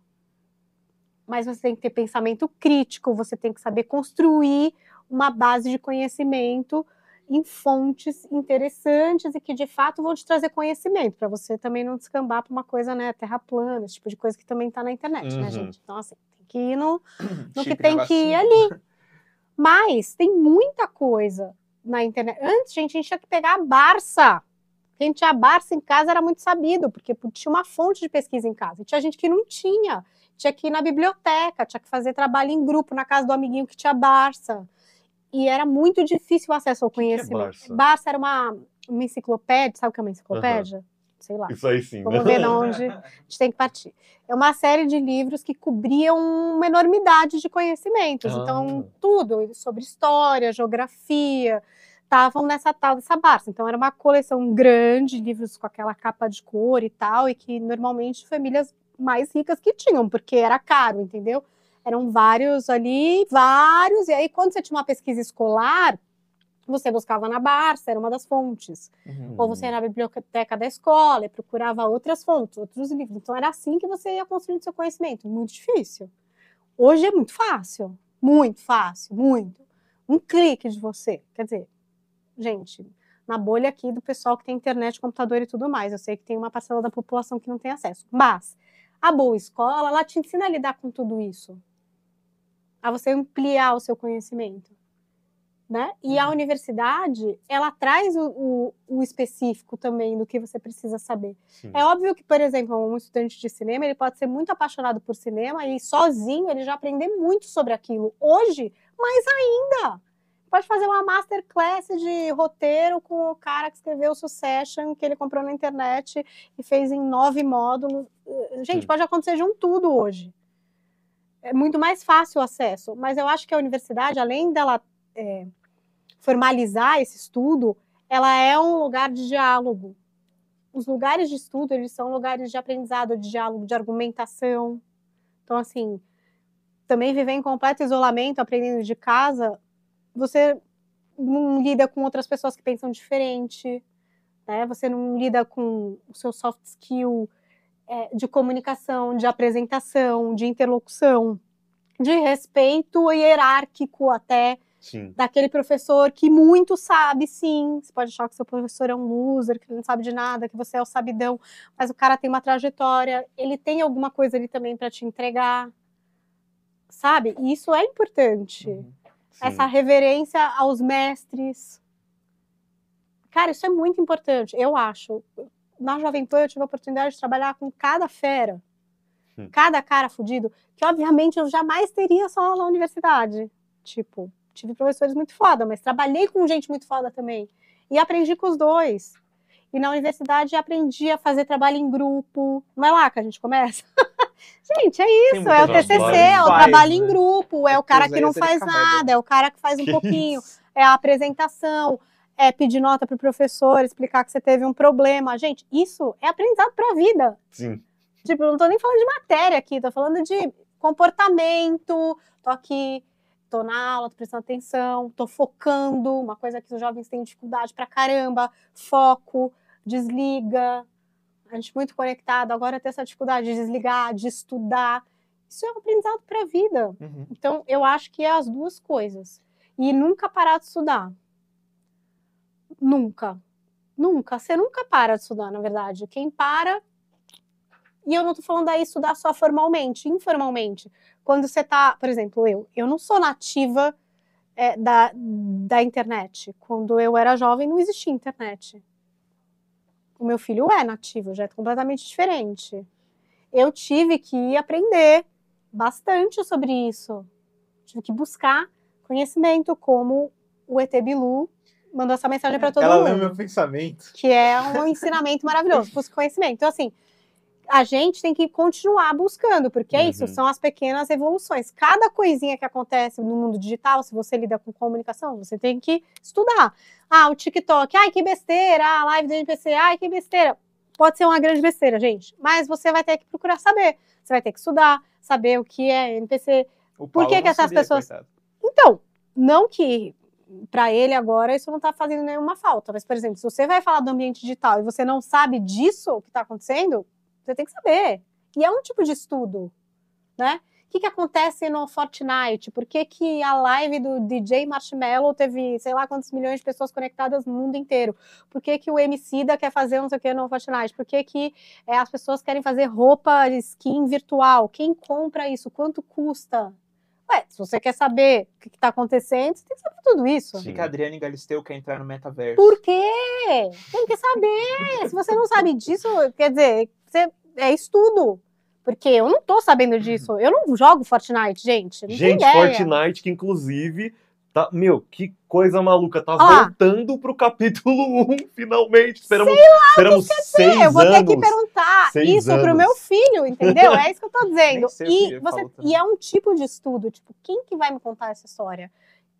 mas você tem que ter pensamento crítico, você tem que saber construir uma base de conhecimento em fontes interessantes e que de fato vão te trazer conhecimento, para você também não descambar para uma coisa, né, terra plana, esse tipo de coisa que também está na internet, né, uhum. né, gente? Então, assim, tem que ir no, no que tem que ir ali. Mas tem muita coisa na internet. Antes, gente, a gente tinha que pegar a Barça quem tinha Barça em casa era muito sabido, porque tinha uma fonte de pesquisa em casa. E tinha gente que não tinha. Tinha que ir na biblioteca, tinha que fazer trabalho em grupo na casa do amiguinho que tinha Barça. E era muito difícil o acesso ao conhecimento. Que que é Barça? Barça? era uma, uma enciclopédia, sabe o que é uma enciclopédia? Uhum. Sei lá. Isso aí sim. Né? Vamos ver de onde a gente tem que partir. É uma série de livros que cobriam uma enormidade de conhecimentos. Ah. Então, tá. tudo sobre história, geografia, estavam nessa tal dessa Barça. Então era uma coleção grande, livros com aquela capa de cor e tal, e que normalmente famílias mais ricas que tinham, porque era caro, entendeu? Eram vários ali, vários, e aí quando você tinha uma pesquisa escolar, você buscava na Barça, era uma das fontes. Uhum. Ou você ia na biblioteca da escola e procurava outras fontes, outros livros. Então era assim que você ia construindo seu conhecimento. Muito difícil. Hoje é muito fácil. Muito fácil, muito. Um clique de você. Quer dizer, gente, na bolha aqui do pessoal que tem internet, computador e tudo mais. Eu sei que tem uma parcela da população que não tem acesso. Mas a boa escola, ela te ensina a lidar com tudo isso. A você ampliar o seu conhecimento. Né? E a uhum. universidade, ela traz o, o, o específico também do que você precisa saber. Sim. É óbvio que, por exemplo, um estudante de cinema, ele pode ser muito apaixonado por cinema e sozinho ele já aprender muito sobre aquilo. Hoje, mais ainda pode fazer uma masterclass de roteiro com o cara que escreveu o Succession, que ele comprou na internet e fez em nove módulos. Eh, gente, pode acontecer de um tudo hoje. É muito mais fácil o acesso, mas eu acho que a universidade, além dela é, formalizar esse estudo, ela é um lugar de diálogo. Os lugares de estudo, eles são lugares de aprendizado, de diálogo, de argumentação. Então, assim, também viver em completo isolamento, aprendendo de casa, você não lida com outras pessoas que pensam diferente, né? Você não lida com o seu soft skill é, de comunicação, de apresentação, de interlocução, de respeito hierárquico até sim. daquele professor que muito sabe, sim. Você pode achar que seu professor é um loser, que não sabe de nada, que você é o sabidão, mas o cara tem uma trajetória, ele tem alguma coisa ali também para te entregar, sabe? E isso é importante. Uhum essa reverência aos mestres. Cara, isso é muito importante, eu acho. Na Jovem Pan eu tive a oportunidade de trabalhar com cada fera, cada cara fudido, que obviamente eu jamais teria só na universidade. Tipo, tive professores muito foda, mas trabalhei com gente muito foda também. E aprendi com os dois. E na universidade aprendi a fazer trabalho em grupo. Não é lá que a gente começa? Gente, é isso, é o TCC, é o trabalho em grupo, é o cara que não faz nada, é o cara que faz um pouquinho, é a apresentação, é pedir nota para o professor, explicar que você teve um problema. Gente, isso é aprendizado para a vida. Sim. Tipo, não estou nem falando de matéria aqui, estou falando de comportamento, tô aqui, tô na aula, tô prestando atenção, tô focando, uma coisa que os jovens têm dificuldade pra caramba, foco, desliga, gente muito conectado, agora ter essa dificuldade de desligar, de estudar. Isso é um aprendizado para a vida. Uhum. Então, eu acho que é as duas coisas. E nunca parar de estudar. Nunca. Nunca. Você nunca para de estudar, na verdade. Quem para. E eu não estou falando aí estudar só formalmente, informalmente. Quando você está, por exemplo, eu, eu não sou nativa é, da, da internet. Quando eu era jovem, não existia internet. O meu filho é nativo, já é completamente diferente. Eu tive que aprender bastante sobre isso. Tive que buscar conhecimento, como o ET Bilu mandou essa mensagem para todo Ela mundo. Ela leu meu pensamento. Que é um ensinamento maravilhoso, busca conhecimento. Então, assim, a gente tem que continuar buscando, porque é uhum. isso, são as pequenas evoluções. Cada coisinha que acontece no mundo digital, se você lida com comunicação, você tem que estudar. Ah, o TikTok, ai que besteira, a live do NPC, ai que besteira. Pode ser uma grande besteira, gente, mas você vai ter que procurar saber. Você vai ter que estudar, saber o que é NPC. Por que, que essas sabia, pessoas. Coitado. Então, não que para ele agora isso não está fazendo nenhuma falta. Mas, por exemplo, se você vai falar do ambiente digital e você não sabe disso, o que está acontecendo, você tem que saber. E é um tipo de estudo, né? O que, que acontece no Fortnite? Por que, que a live do DJ Marshmallow teve sei lá quantos milhões de pessoas conectadas no mundo inteiro? Por que, que o MC da quer fazer não sei o que no Fortnite? Por que, que é, as pessoas querem fazer roupa, skin virtual? Quem compra isso? Quanto custa? Ué, se você quer saber o que está acontecendo, você tem que saber tudo isso. Sim. Que a Adriane Galisteu quer entrar no metaverso. Por quê? Tem que saber. se você não sabe disso, quer dizer, você é estudo. Porque eu não tô sabendo uhum. disso. Eu não jogo Fortnite, gente. gente, Fortnite, que inclusive. Tá, meu, que coisa maluca. Tá voltando pro capítulo 1, finalmente. Esperamos, sei lá, esperamos que seis dizer. Eu vou ter que perguntar isso anos. pro meu filho, entendeu? É isso que eu tô dizendo. e, você, e é um tipo de estudo. Tipo, quem que vai me contar essa história?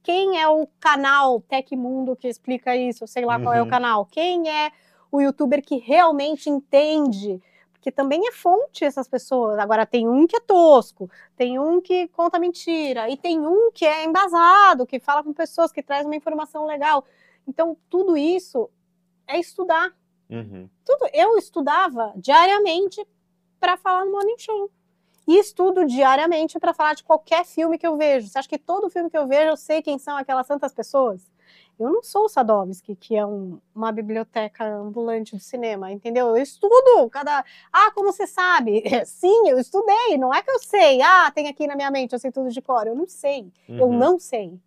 Quem é o canal Tecmundo que explica isso? Sei lá qual é o uhum. canal. Quem é o youtuber que realmente entende? que também é fonte essas pessoas. Agora, tem um que é tosco, tem um que conta mentira, e tem um que é embasado, que fala com pessoas, que traz uma informação legal. Então, tudo isso é estudar. Uhum. Tudo. Eu estudava diariamente para falar no Morning Show. E estudo diariamente para falar de qualquer filme que eu vejo. Você acha que todo filme que eu vejo eu sei quem são aquelas tantas pessoas? Eu não sou o Sadovski, que é um, uma biblioteca ambulante do cinema, entendeu? Eu estudo cada. Ah, como você sabe? Sim, eu estudei, não é que eu sei. Ah, tem aqui na minha mente, eu sei tudo de cor. Eu não sei. Uhum. Eu não sei.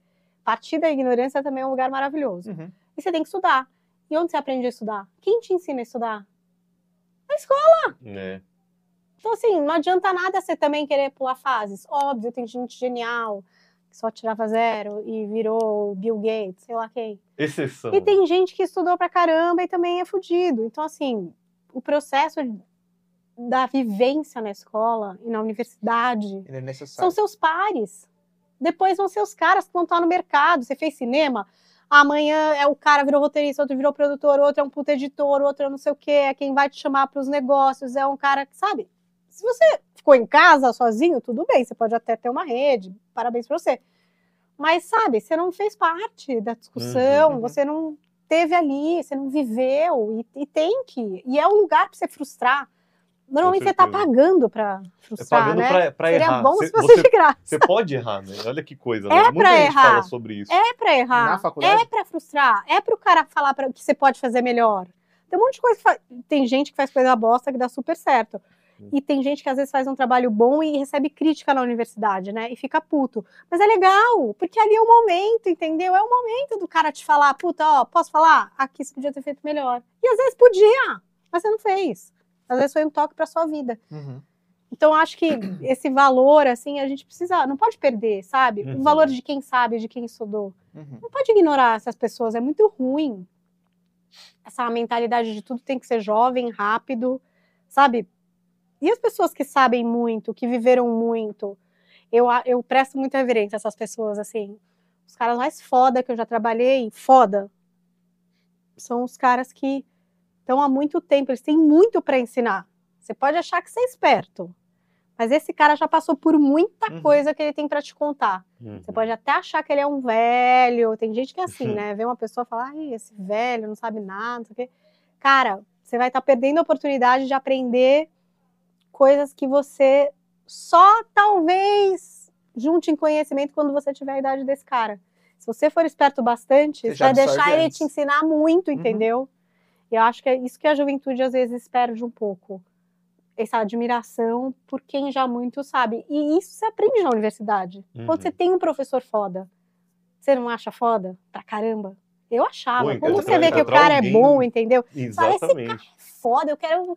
Partir da ignorância também é um lugar maravilhoso. Uhum. E você tem que estudar. E onde você aprende a estudar? Quem te ensina a estudar? Na escola! É. Então, assim, não adianta nada você também querer pular fases. Óbvio, tem gente genial só tirava zero e virou Bill Gates, sei lá quem. Exceção. E tem gente que estudou pra caramba e também é fudido. Então, assim, o processo da vivência na escola e na universidade é são seus pares. Depois vão ser os caras que vão estar no mercado. Você fez cinema, amanhã é o cara virou roteirista, outro virou produtor, outro é um puta editor, outro é não sei o que, é quem vai te chamar para os negócios, é um cara que, sabe? Se você ficou em casa sozinho, tudo bem, você pode até ter uma rede, parabéns para você. Mas sabe, você não fez parte da discussão, uhum. você não teve ali, você não viveu e, e tem que. E é um lugar para você frustrar. Normalmente você tá pagando para frustrar, é pagando né? Pra, pra Seria errar. bom se fosse você, de graça. Você pode errar, né? Olha que coisa, né? é né? Muita errar. fala sobre isso. É para errar. Na faculdade? É para frustrar. É para o cara falar pra, que você pode fazer melhor. Tem um monte de coisa. Tem gente que faz coisa bosta que dá super certo. Uhum. E tem gente que às vezes faz um trabalho bom e recebe crítica na universidade, né? E fica puto. Mas é legal, porque ali é o momento, entendeu? É o momento do cara te falar, puta, ó, posso falar? Aqui você podia ter feito melhor. E às vezes podia, mas você não fez. Às vezes foi um toque para sua vida. Uhum. Então acho que esse valor, assim, a gente precisa, não pode perder, sabe? Uhum. O valor de quem sabe, de quem estudou. Uhum. Não pode ignorar essas pessoas, é muito ruim. Essa mentalidade de tudo tem que ser jovem, rápido, sabe? E as pessoas que sabem muito, que viveram muito, eu, eu presto muita reverência a essas pessoas, assim. Os caras mais foda que eu já trabalhei, foda, são os caras que estão há muito tempo, eles têm muito para ensinar. Você pode achar que você é esperto, mas esse cara já passou por muita uhum. coisa que ele tem para te contar. Uhum. Você pode até achar que ele é um velho. Tem gente que é assim, uhum. né? Vê uma pessoa falar, Ai, esse velho não sabe nada, não sei o quê. Cara, você vai estar tá perdendo a oportunidade de aprender coisas que você só talvez junte em conhecimento quando você tiver a idade desse cara. Se você for esperto bastante, você vai deixar ele antes. te ensinar muito, uhum. entendeu? Uhum. E eu acho que é isso que a juventude às vezes perde um pouco. Essa admiração por quem já muito sabe. E isso você aprende na universidade. Uhum. Quando você tem um professor foda, você não acha foda? Pra caramba. Eu achava. Quando então Como você vê que o cara é alguém... é bom, entendeu? Exatamente. Fala, esse cara é foda, eu quero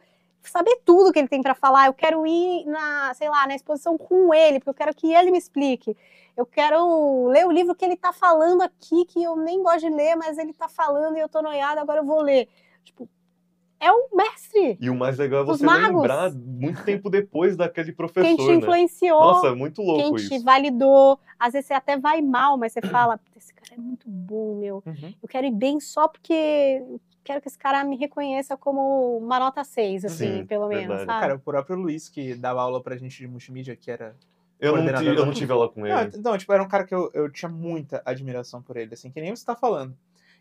saber tudo que ele tem para falar. Eu quero ir na, sei lá, na exposição com ele, porque eu quero que ele me explique. Eu quero ler o livro que ele está falando aqui, que eu nem gosto de ler, mas ele está falando e eu estou noiada, agora eu vou ler. Tipo, é um mestre. E o mais legal é você lembrar muito tempo depois daquele professor. Quem te né? influenciou. Né? Nossa, é muito louco quem isso. Quem te validou. Às vezes você até vai mal, mas você fala: esse cara é muito bom, meu. Uhum. Eu quero ir bem só porque quero que esse cara me reconheça como uma nota 6, assim, Sim, pelo menos. Verdade. Sabe? Cara, o próprio Luiz, que dava aula pra gente de multimídia, que era. Eu não, tive, eu não tive aula com ah, ele. Não, não, tipo, era um cara que eu, eu tinha muita admiração por ele, assim, que nem você tá falando.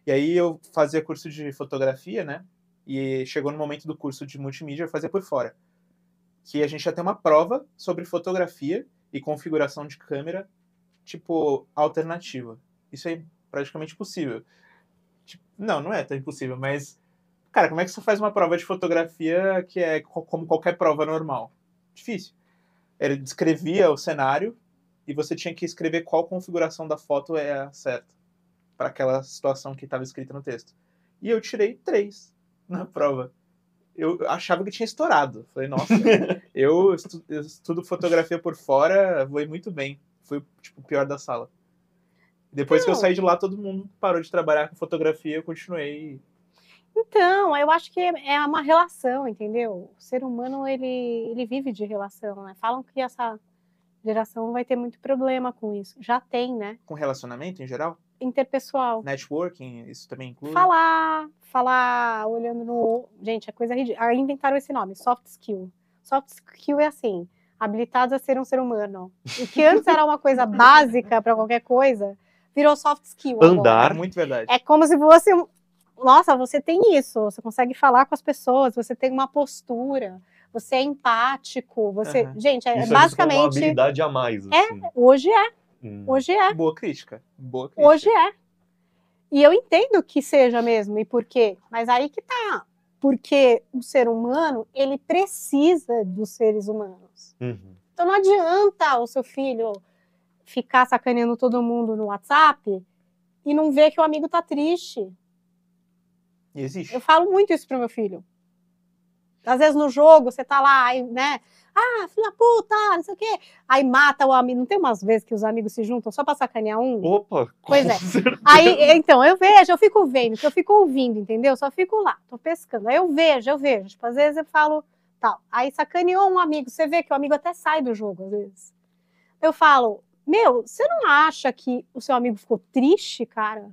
E aí eu fazia curso de fotografia, né? E chegou no momento do curso de multimídia, eu fazia por fora. Que a gente ia ter uma prova sobre fotografia e configuração de câmera, tipo, alternativa. Isso é praticamente possível. Tipo, não, não é tão impossível, mas. Cara, como é que você faz uma prova de fotografia que é como qualquer prova normal? Difícil. Ele descrevia o cenário e você tinha que escrever qual configuração da foto é a certa para aquela situação que estava escrita no texto. E eu tirei três na prova. Eu achava que tinha estourado. Falei, nossa, eu, estudo, eu estudo fotografia por fora, vou muito bem. Fui tipo, o pior da sala. Depois então, que eu saí de lá, todo mundo parou de trabalhar com fotografia, eu continuei. Então, eu acho que é uma relação, entendeu? O ser humano, ele, ele vive de relação, né? Falam que essa geração vai ter muito problema com isso. Já tem, né? Com relacionamento em geral? Interpessoal. Networking, isso também inclui? Falar, falar olhando no... Gente, é coisa ridícula. Aí ah, inventaram esse nome, soft skill. Soft skill é assim, habilitados a ser um ser humano. O que antes era uma coisa básica para qualquer coisa virou soft skill. Andar. É muito verdade. É como se fosse. Nossa, você tem isso, você consegue falar com as pessoas, você tem uma postura, você é empático, você. Uhum. Gente, é isso basicamente. É uma habilidade a mais. É, assim. É, hoje é. Hum. Hoje é. Boa crítica. Boa crítica. Hoje é. E eu entendo que seja mesmo, e por quê? Mas aí que tá. Porque o ser humano, ele precisa dos seres humanos. Uhum. Então não adianta o seu filho ficar sacaneando todo mundo no WhatsApp e não ver que o amigo tá triste. Existe. Eu falo muito isso pro meu filho. Às vezes no jogo você tá lá, aí, né? Ah, filha puta, não sei o quê. Aí mata o amigo. Não tem umas vezes que os amigos se juntam só pra sacanear um? Opa! Pois é. Certeza. Aí, então, eu vejo, eu fico vendo, eu fico ouvindo, entendeu? Só fico lá, tô pescando. Aí eu vejo, eu vejo. Tipo, às vezes eu falo, tal. Aí sacaneou um amigo. Você vê que o amigo até sai do jogo, às vezes. Eu falo, meu, você não acha que o seu amigo ficou triste, cara?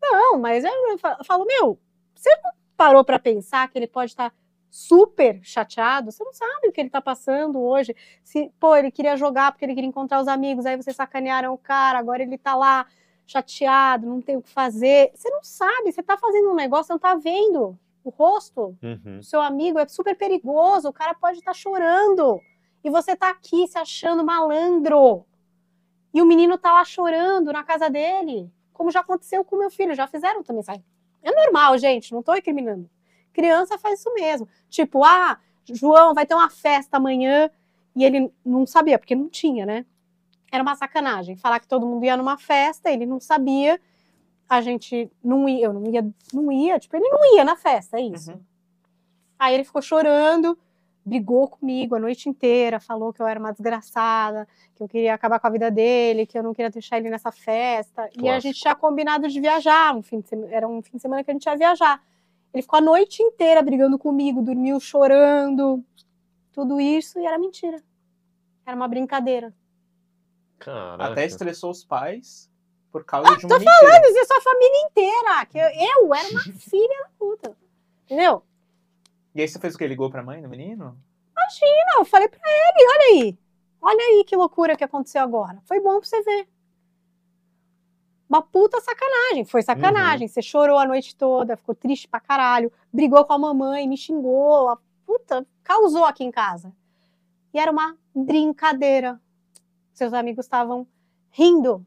Não, mas eu falo, meu, você não parou para pensar que ele pode estar tá super chateado? Você não sabe o que ele tá passando hoje. Se, pô, ele queria jogar porque ele queria encontrar os amigos, aí vocês sacanearam o cara, agora ele tá lá chateado, não tem o que fazer. Você não sabe, você tá fazendo um negócio, você não tá vendo o rosto. Uhum. seu amigo é super perigoso, o cara pode estar tá chorando. E você tá aqui se achando malandro. E o menino tá lá chorando na casa dele, como já aconteceu com meu filho, já fizeram também, sabe? É normal, gente, não tô incriminando Criança faz isso mesmo. Tipo, ah, João, vai ter uma festa amanhã. E ele não sabia, porque não tinha, né? Era uma sacanagem. Falar que todo mundo ia numa festa, ele não sabia. A gente não ia, eu não ia, não ia, tipo, ele não ia na festa, é isso. Uhum. Aí ele ficou chorando brigou comigo a noite inteira, falou que eu era uma desgraçada, que eu queria acabar com a vida dele, que eu não queria deixar ele nessa festa. E a gente tinha combinado de viajar, um fim de semana, era um fim de semana que a gente ia viajar. Ele ficou a noite inteira brigando comigo, dormiu chorando, tudo isso, e era mentira. Era uma brincadeira. Caraca. Até estressou os pais por causa ah, de uma tô mentira. falando, isso é sua família inteira, que eu, eu era uma filha da puta. Entendeu? E aí você fez o que Ligou pra mãe do menino? Imagina, eu falei pra ele, olha aí. Olha aí que loucura que aconteceu agora. Foi bom pra você ver. Uma puta sacanagem. Foi sacanagem. Uhum. Você chorou a noite toda, ficou triste pra caralho, brigou com a mamãe, me xingou. A puta, causou aqui em casa. E era uma brincadeira. Seus amigos estavam rindo.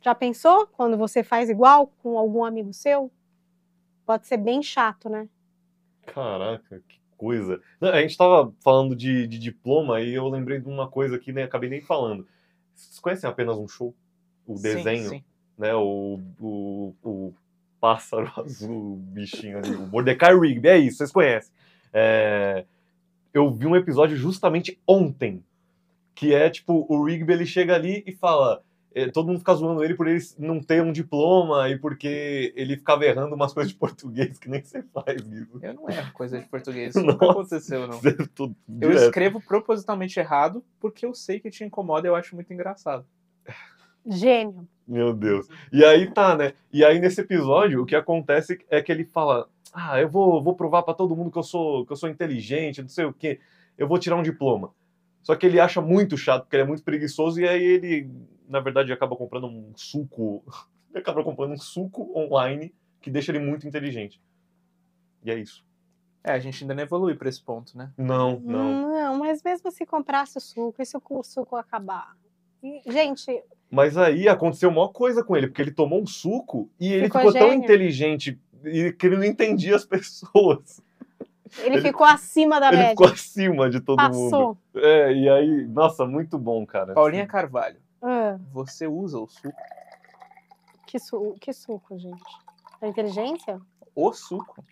Já pensou quando você faz igual com algum amigo seu? pode ser bem chato, né? Caraca, que coisa. a gente estava falando de, de, diploma e eu lembrei de uma coisa que nem acabei nem falando. Vocês conhecem apenas um show? O desenho? Sim, sim. Né? O, o, o pássaro azul, o bichinho ali, o Mordecai Rigby, é isso, vocês conhecem. É, eu vi um episódio justamente ontem, que é tipo, o Rigby ele chega ali e fala é, todo mundo fica zoando ele por ele não ter um diploma e porque ele ficava errando umas coisas de português que nem você faz, Guido. Eu não erro coisa de português, isso nunca aconteceu, não. É eu escrevo propositalmente errado porque eu sei que te incomoda e eu acho muito engraçado. Gênio. Meu Deus. E aí tá, né? E aí nesse episódio, o que acontece é que ele fala: Ah, eu vou, vou provar para todo mundo que eu sou que eu sou inteligente, não sei o quê. Eu vou tirar um diploma. Só que ele acha muito chato, porque ele é muito preguiçoso, e aí ele na verdade, acaba comprando um suco. Ele acaba comprando um suco online que deixa ele muito inteligente. E é isso. É, a gente ainda não evolui para esse ponto, né? Não, hum, não. Não, mas mesmo se comprasse o suco, e se o suco acabar? Gente. Mas aí aconteceu uma coisa com ele, porque ele tomou um suco e ele ficou, ficou tão inteligente que ele não entendia as pessoas. Ele, ele ficou acima da ele média. Ele ficou acima de todo Passou. mundo. É, e aí, nossa, muito bom, cara. Paulinha Carvalho. Ah. Você usa o suco. Que, su que suco, gente? A inteligência? O suco.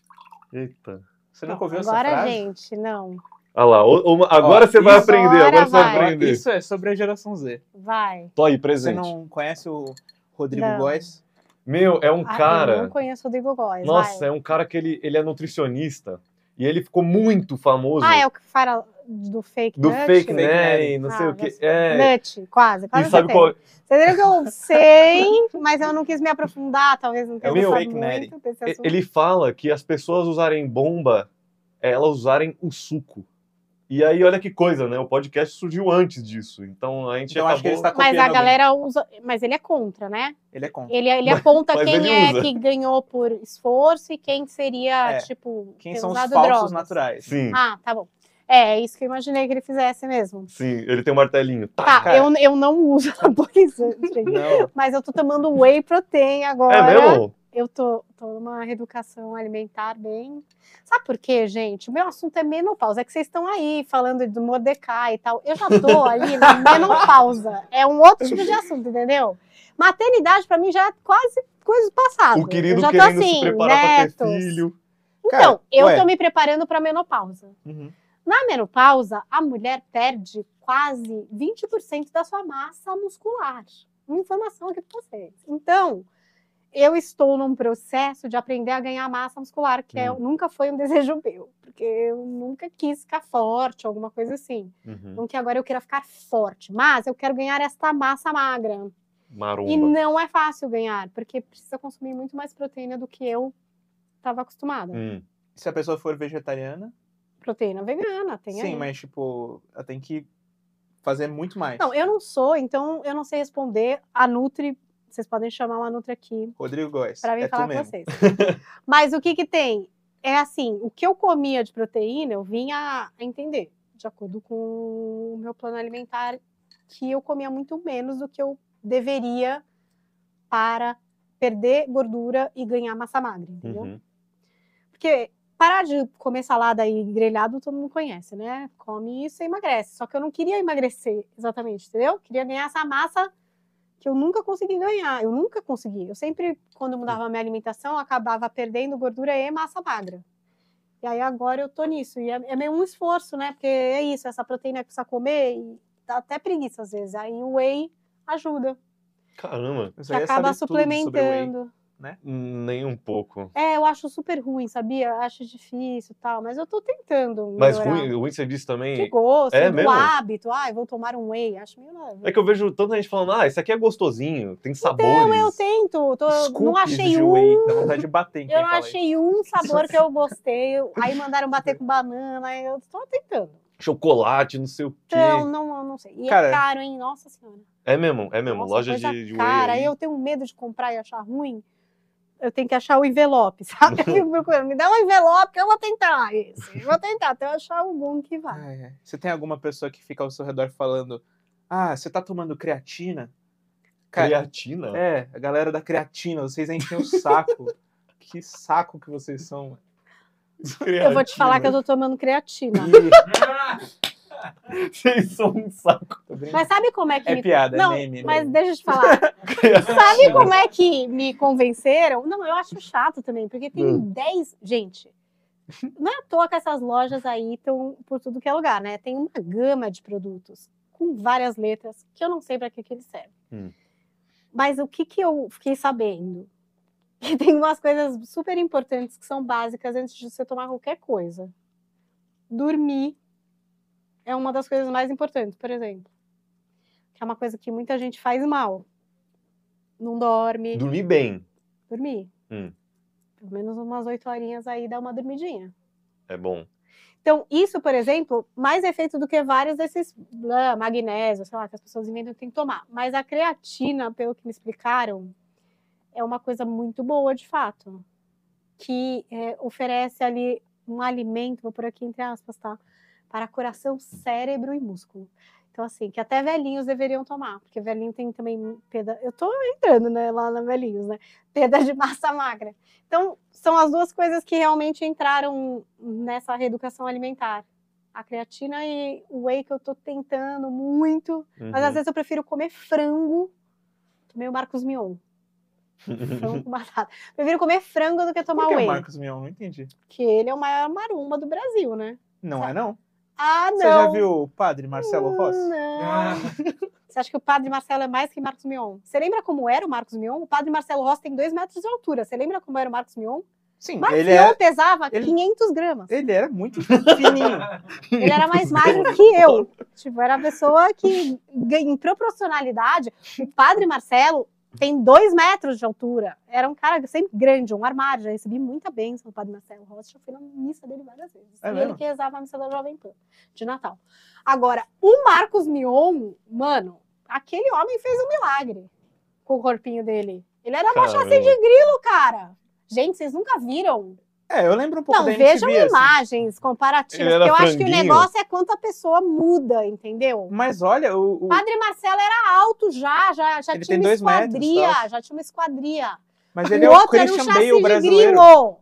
Eita. Você nunca ouviu essa frase? Agora, gente, não. Olha lá, agora Ó, você vai aprender, agora você vai aprender. Isso é sobre a geração Z. Vai. Tô aí, presente. Você não conhece o Rodrigo Góes? Meu, é um ah, cara... Eu não conheço o Rodrigo Góes, Nossa, vai. é um cara que ele, ele é nutricionista. E ele ficou muito famoso. Ah, é o que fala do fake do nut. Do fake nut, não ah, sei o que. É... Nut, quase. quase e sabe qual... Você que eu sei, mas eu não quis me aprofundar, talvez não é tenha é meu, fake muito nut. Ele fala que as pessoas usarem bomba é elas usarem o suco. E aí, olha que coisa, né? O podcast surgiu antes disso. Então a gente então, acabou... Acho que mas a galera usa. Mas ele é contra, né? Ele é contra. Ele, ele aponta mas quem ele é que ganhou por esforço e quem seria, é, tipo. Quem são os falsos drogas. naturais. Sim. Ah, tá bom. É, é, isso que eu imaginei que ele fizesse mesmo. Sim, ele tem um martelinho. Tá, tá eu, eu não uso a anabolizante, mas eu tô tomando whey protein agora. É mesmo? Eu tô, tô numa reeducação alimentar bem. Sabe por quê, gente? O meu assunto é menopausa. É que vocês estão aí falando do Mordecai e tal. Eu já tô ali na menopausa. É um outro tipo de assunto, entendeu? Maternidade, para mim, já é quase coisa do passado. O querido eu já querendo assim, se preparar netos. pra ter filho. Então, Cara, eu ué. tô me preparando pra menopausa. Uhum. Na menopausa, a mulher perde quase 20% da sua massa muscular. Uma informação aqui para vocês. Então, eu estou num processo de aprender a ganhar massa muscular, que uhum. é, hum. nunca foi um desejo meu, porque eu nunca quis ficar forte, alguma coisa assim. Uhum. Não que agora eu queira ficar forte, mas eu quero ganhar esta massa magra. Maromba. E não é fácil ganhar, porque precisa consumir muito mais proteína do que eu estava acostumada. Hum. Se a pessoa for vegetariana? Proteína vegana, tem Sim, aí. mas tipo, ela tem que fazer muito mais. Não, eu não sou, então eu não sei responder a Nutri. Vocês podem chamar uma Nutri aqui. Rodrigo Góes. Pra vir é falar com mesmo. vocês. mas o que que tem? É assim, o que eu comia de proteína, eu vinha a entender, de acordo com o meu plano alimentar, que eu comia muito menos do que eu deveria para perder gordura e ganhar massa magra, entendeu? Uhum. Porque parar de comer salada e grelhado, todo mundo conhece, né? Come isso e emagrece. Só que eu não queria emagrecer exatamente, entendeu? queria ganhar essa massa que eu nunca consegui ganhar. Eu nunca consegui. Eu sempre, quando mudava a minha alimentação, acabava perdendo gordura e massa magra. E aí agora eu tô nisso. E é, é meio um esforço, né? Porque é isso, essa proteína que precisa comer e dá até preguiça às vezes. Aí o whey ajuda. Caramba, você é acaba suplementando né? Nem um pouco. É, eu acho super ruim, sabia? Acho difícil tal, mas eu tô tentando. Melhorar. Mas ruim, ruim você disse também. Que gosto, é mesmo? hábito. Ai, vou tomar um whey, acho meio leve. É que eu vejo tanta gente falando, ah, isso aqui é gostosinho, tem então, sabores. não eu tento. Tô... não achei de um. Whey, dá vontade de bater. eu não achei isso. um sabor que eu gostei. Aí mandaram bater com banana, eu tô tentando. Chocolate, não sei o quê. Então, não, não sei. E é Cara, é caro, hein? Nossa Senhora. É mesmo, é mesmo. Nossa, Loja de, de whey. Cara, aí. eu tenho medo de comprar e achar ruim eu tenho que achar o envelope, sabe? me dá um envelope que eu vou tentar vou tentar até eu achar algum que vai. É, é. Você tem alguma pessoa que fica ao seu redor falando: Ah, você tá tomando creatina? Cara, creatina? É, a galera da creatina, vocês enchem o saco. que saco que vocês são. Creatina. Eu vou te falar que eu tô tomando creatina. Vocês são um saco. Mas sabe como é que. É me... piada, é não, é meme, Mas deixa eu te falar. sabe como é que me convenceram? Não, eu acho chato também, porque tem 10. Hum. Gente, não é à toa que essas lojas aí estão por tudo que é lugar, né? Tem uma gama de produtos com várias letras que eu não sei para que, que eles servem. Hum. Mas o que, que eu fiquei sabendo? Que tem umas coisas super importantes que são básicas antes de você tomar qualquer coisa. Dormir, é uma das coisas mais importantes, por exemplo. Que é uma coisa que muita gente faz mal. Não dorme. Dormir bem. Dormir. Hum. Pelo menos umas oito horinhas aí dá uma dormidinha. É bom. Então, isso, por exemplo, mais efeito do que vários desses blá, né, magnésio, sei lá, que as pessoas inventam que tem que tomar. Mas a creatina, pelo que me explicaram, é uma coisa muito boa, de fato. Que é, oferece ali um alimento, vou por aqui entre aspas, tá? para coração, cérebro e músculo. Então, assim, que até velhinhos deveriam tomar, porque velhinho tem também peda. Eu tô entrando né, lá na velhinhos, né? Perda de massa magra. Então, são as duas coisas que realmente entraram nessa reeducação alimentar. A creatina e o whey que eu tô tentando muito, uhum. mas às uhum. vezes eu prefiro comer frango. Tomei o Marcos Mion. frango matado. batata. Prefiro comer frango do que tomar Por que whey. Marcos Mion, não entendi. Que ele é o maior marumba do Brasil, né? Não Sabe? é não. Ah, não. Você já viu o padre Marcelo hum, Rossi? Não. Ah. Você acha que o padre Marcelo é mais que Marcos Mion? Você lembra como era o Marcos Mion? O padre Marcelo Rossi tem dois metros de altura. Você lembra como era o Marcos Mion? Sim, Marcos ele Mion é- pesava ele, 500 gramas. Ele era muito fininho. ele era mais magro que eu. Tipo, era a pessoa que, em proporcionalidade, o padre Marcelo tem dois metros de altura. Era um cara sempre grande, um armário. Já recebi muita bênção do Padre Marcelo Rossi. Eu fui na missa dele várias vezes. É e ele que rezava a missa da Jovem Pan, de Natal. Agora, o Marcos Mion, mano, aquele homem fez um milagre com o corpinho dele. Ele era uma de grilo, cara. Gente, vocês nunca viram é, eu lembro um pouco Não, da MTV, vejam assim. imagens comparativas, porque eu franguinho. acho que o negócio é quanto a pessoa muda, entendeu? Mas olha, o... o... Padre Marcelo era alto já, já, já ele tinha uma esquadria, metros, já tinha uma esquadria. Mas ele o é o outro Christian era um chassi brasileiro.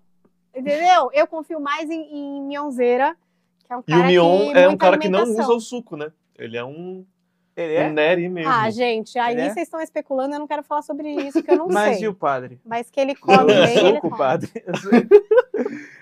entendeu? Eu confio mais em, em Mionzeira, que é um cara E o Mion é um cara que não usa o suco, né? Ele é um ele é, é? Nery mesmo. Ah, gente, aí é? vocês estão especulando, eu não quero falar sobre isso, que eu não Mas sei. Mas e o padre? Mas que ele come eu sou ele com o padre.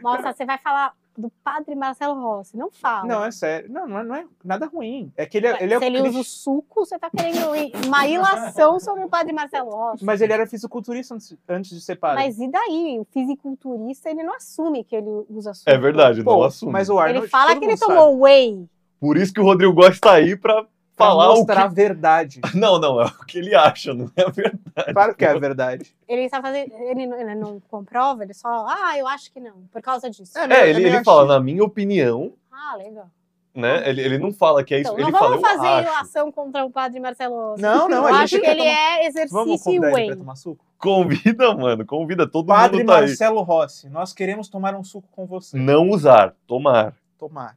Nossa, você vai falar do padre Marcelo Rossi, não fala. Não, é sério. Não, não é, não é nada ruim. É que ele, é- ele é Se ele usa o suco, você tá querendo uma ilação sobre o padre Marcelo Rossi. Mas ele era fisiculturista antes de ser padre. Mas e daí? O fisiculturista, ele não assume que ele usa suco. É verdade, Pô, não assume. Mas o Arnold, Ele fala que ele tomou sabe. whey. Por isso que o Rodrigo gosta aí pra falar mostrar o que... a verdade. Não, não, é o que ele acha, não é a verdade. Claro que é a verdade. Ele está fazendo, ele não, ele não, comprova, ele só, ah, eu acho que não, por causa disso. É, é ele, ele fala, na minha opinião. Ah, legal. Né? Ah. Ele, ele não fala que é isso. Então, ele não vamos fala, fazer ação contra o padre Marcelo. Não, não, eu a acho que ele é tomar... é exercício vamos convidar Wayne. Ele suco? Convida, mano, convida todo padre mundo. Padre tá Marcelo aí. Rossi, nós queremos tomar um suco com você. Não usar, tomar. Tomar.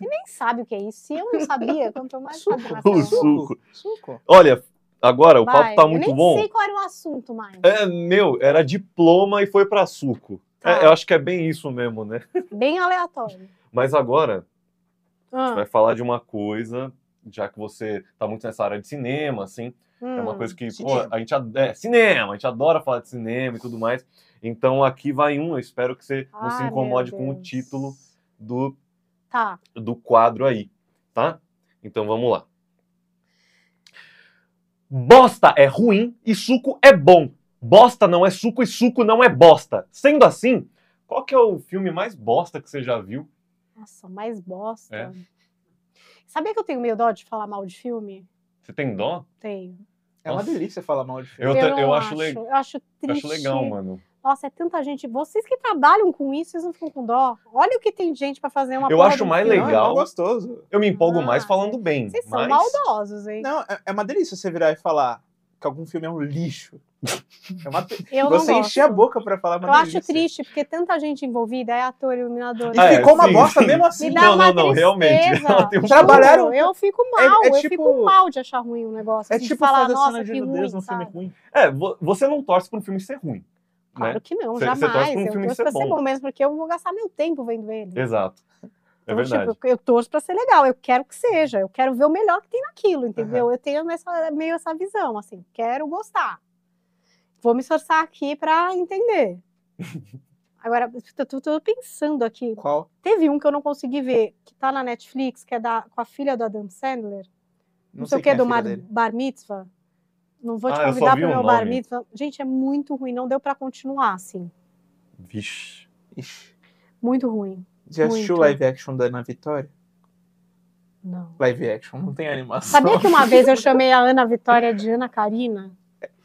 E nem sabe o que é isso. Se eu não sabia, quanto mais suco, suco. suco. Olha, agora o Vai, papo tá muito eu nem bom. Nem sei qual era o assunto mais. É, meu, era diploma e foi para suco. Tá. É, eu acho que é bem isso mesmo, né? Bem aleatório. Mas agora, ah. a gente ah. vai falar de uma coisa, já que você tá muito nessa área de cinema, assim. Hum, é uma hum, coisa que, pô, a gente adora. É, cinema, a gente adora falar de cinema e tudo mais. Então aqui vai um, eu espero que você ah, não se incomode com o título do tá. do quadro aí, tá? Então vamos lá. Bosta é ruim e suco é bom. Bosta não é suco e suco não é bosta. Sendo assim, qual que é o filme mais bosta que você já viu? Nossa, mais bosta. É. Sabia que eu tenho meio dó de falar mal de filme? Você tem dó? Tenho. É uma delícia falar mal de filme. Eu, eu, eu acho, acho, eu acho triste. Eu acho legal, mano. Nossa, é tanta gente. Vocês que trabalham com isso, vocês não ficam com dó. Olha o que tem gente para fazer uma Eu acho mais filme. legal. Não, é gostoso. Eu me empolgo ah, mais falando bem. Vocês mas... são maldosos, hein? Não, é, é uma delícia você virar e falar que algum filme é um lixo. É uma... Eu Você encher a boca pra falar é uma Eu delícia. acho triste, porque tanta gente envolvida, é ator, iluminador. E ah, é, ficou uma sim, bosta sim. mesmo assim. Me não, não, não, realmente. Um... Tipo, trabalharam. Eu fico é, mal, é, é eu tipo... fico mal de achar ruim o um negócio. É assim, tipo falar, fazer nossa, cena de nudez num filme ruim. É, você não torce pra um filme ser ruim. Claro né? que não, cê, jamais. Cê torce um eu torço pra ser bom. bom mesmo, porque eu vou gastar meu tempo vendo ele. Exato. É então, tipo, verdade. Tipo, eu torço para ser legal, eu quero que seja, eu quero ver o melhor que tem naquilo, entendeu? Uhum. Eu tenho meio essa visão, assim, quero gostar. Vou me esforçar aqui para entender. Agora, tô pensando aqui. Qual? Teve um que eu não consegui ver, que está na Netflix, que é da, com a filha do Adam Sandler. Não, não sei o que, é, é do Bar Mitzvah não vou te ah, convidar para o meu bar mitzvah. Gente, é muito ruim, não deu para continuar assim. Vixe. Muito ruim. Já assistiu live action da Ana Vitória? Não. Live action, não tem animação. Sabia que uma vez eu chamei a Ana Vitória de Ana Karina?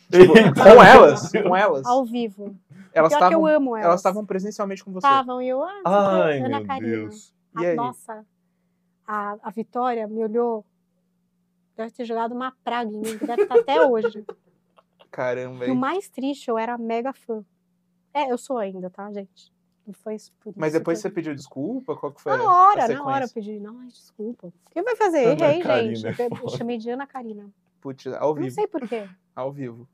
Tipo, com elas? Com elas? Ao vivo. Elas Pior tavam, eu amo elas. Elas estavam presencialmente com você. Estavam, e eu, amo. Ah, Ai, Ana Karina. A, nossa, a, a Vitória me olhou deve ter jogado uma praga em mim, que deve estar tá até hoje. Caramba. E o mais triste, eu era mega fã. É, eu sou ainda, tá, gente? Não foi isso por isso Mas depois que... você pediu desculpa? Qual que foi Na hora, na hora eu pedi. Não, mas desculpa. O que vai fazer? Ana Errei, Karina, gente. É eu chamei de Ana Karina. Putz, ao vivo. Não sei por quê. Ao vivo.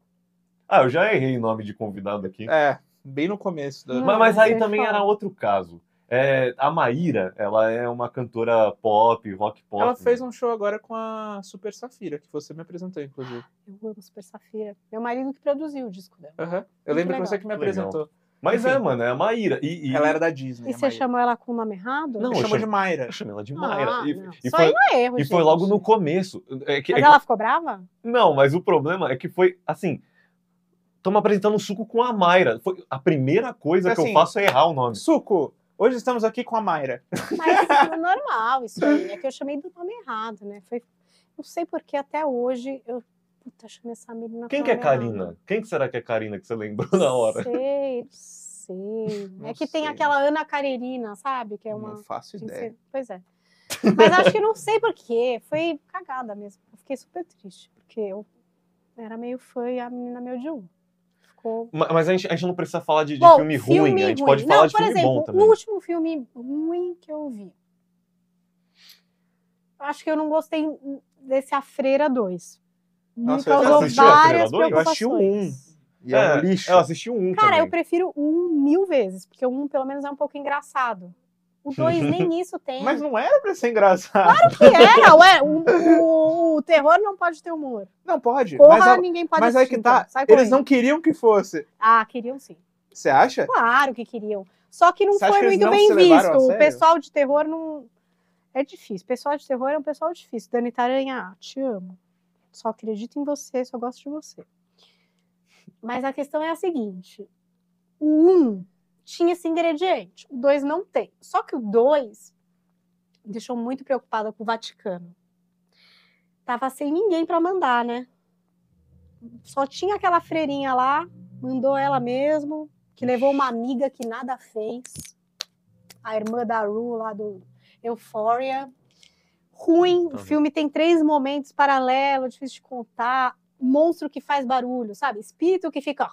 Ah, eu já errei o nome de convidado aqui. É, bem no começo. Da... Mas, mas aí também falar. era outro caso. É, a Maíra, ela é uma cantora pop, rock pop. Ela né? fez né? um show agora com a Super Safira, que você me apresentou, inclusive. Ah, eu amo Super Safira. Meu marido que produziu o disco dela. Uhum. Eu lembro que você que me apresentou. Legal. Mas Enfim, é, mano, é a Maíra. E, e... Ela era da Disney. E você chamou ela com o nome errado? Não, eu, de Maíra. Eu chamei ela de Maíra. Ah, e, e, Só foi, aí não é erro, E gente. foi logo no começo. É que, mas é ela ficou brava? Não, mas o problema é que foi, assim, Toma apresentando suco com a Maíra. Foi a primeira coisa que eu assim, faço é errar o nome. Suco, Hoje estamos aqui com a Mayra. Mas isso é normal, isso aí. É que eu chamei do nome errado, né? Foi... Não sei porque até hoje eu. Puta, chamei essa menina. Quem que é Karina? Quem que será que é Karina que você lembrou na hora? Sei, sei. Não é que sei. tem aquela Ana Carerina, sabe? Que é uma. Não faço ideia. Ser... Pois é. Mas acho que não sei porquê. Foi cagada mesmo. Eu fiquei super triste, porque eu era meio fã e a menina me odiou. Mas a gente, a gente não precisa falar de, de bom, filme, filme, ruim, né? a gente pode não, falar de filme exemplo, bom também. O último filme ruim que eu vi. Acho que eu não gostei desse A Freira 2. Me Nossa, causou você várias a Eu assisti Um. E é, é um lixo. É, eu assisti um Cara, também. eu prefiro um mil vezes, porque o um pelo menos é um pouco engraçado. O 2 nem isso tem. Mas não era pra ser engraçado. Claro que era, ué. O, o, o terror não pode ter humor. Não pode. Porra, mas, é ninguém pode Mas é que tá. Então. Eles não queriam que fosse. Ah, queriam sim. Você acha? Claro que queriam. Só que não Cê foi muito bem visto. O pessoal de terror não. É difícil. O pessoal de terror é um pessoal difícil. Dani Taranha, ah, te amo. Só acredito em você, só gosto de você. Mas a questão é a seguinte: o um tinha esse ingrediente, o 2 não tem. Só que o 2 deixou muito preocupada com o Vaticano. Tava sem ninguém para mandar, né? Só tinha aquela freirinha lá, mandou ela mesmo, que levou uma amiga que nada fez, a irmã da Ru lá do Euphoria. Ruim, o uhum. filme tem três momentos paralelos, difícil de contar. Monstro que faz barulho, sabe? Espírito que fica.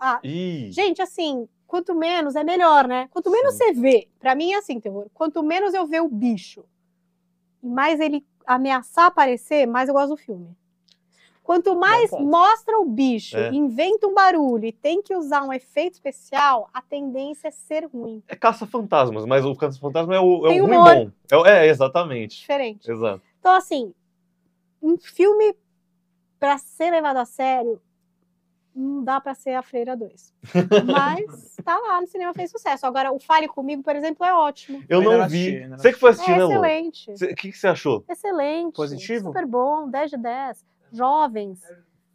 Ah, gente, assim, quanto menos é melhor, né? Quanto menos Sim. você vê, para mim é assim, terror. Quanto menos eu ver o bicho, mais ele ameaçar aparecer, mais eu gosto do filme. Quanto mais mostra o bicho, é. inventa um barulho e tem que usar um efeito especial, a tendência é ser ruim. É caça-fantasmas, mas o caça-fantasma é o, é humor. ruim bom. É, é, exatamente. Diferente. Exato. Então, assim, um filme para ser levado a sério, não dá para ser a Freira 2. Mas tá lá no cinema, fez sucesso. Agora, o Fale Comigo, por exemplo, é ótimo. Eu não vi. Né? Você que foi assistir, é Excelente. O que, que você achou? Excelente. Positivo? Super bom, 10 de 10. Jovens,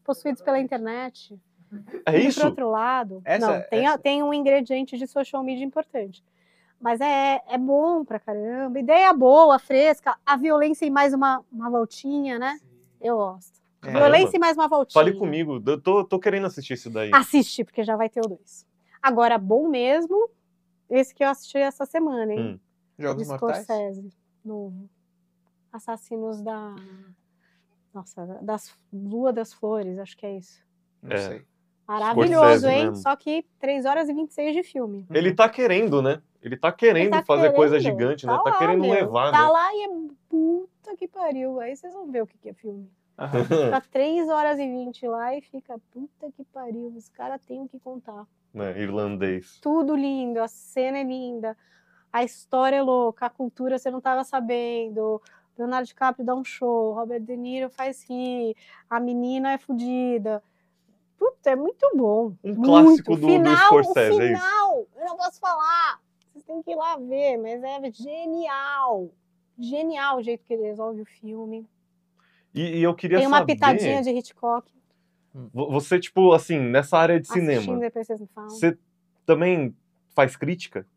possuídos pela internet. É isso? por outro lado, essa, não, tem, essa... tem um ingrediente de social media importante. Mas é, é bom pra caramba. Ideia boa, fresca. A violência e mais uma, uma voltinha, né? Eu gosto. Violência e mais uma voltinha. Fale comigo, eu tô, tô querendo assistir isso daí. Assiste, porque já vai ter o dois. Agora, bom mesmo, esse que eu assisti essa semana, hein? Hum. Jogos de Scorsese, novo. Assassinos da... Nossa, das Lua das Flores, acho que é isso. Não é. sei. Maravilhoso, hein? Mesmo. Só que 3 horas e 26 de filme. Uhum. Ele tá querendo, né? Ele tá querendo Ele tá fazer querendo. coisa gigante, né? tá né? Lá, tá querendo meu. levar, tá né? Tá lá e é puta que pariu. Aí vocês vão ver o que é filme. Tá 3 horas e 20 lá e fica, puta que pariu, os cara tem o que contar. É, irlandês. Tudo lindo, a cena é linda, a história é louca, a cultura você não tava sabendo. Leonardo DiCaprio dá um show, Robert De Niro faz rir, a menina é fodida. Puta, é muito bom. Um muito. clássico do, final, do Scorsese, o final, é isso? Eu não posso falar, vocês têm que ir lá ver, mas é genial. Genial o jeito que ele resolve o filme e, e eu queria Tem uma saber, pitadinha de Hitchcock. Hum. Você, tipo, assim, nessa área de cinema. Você também faz crítica?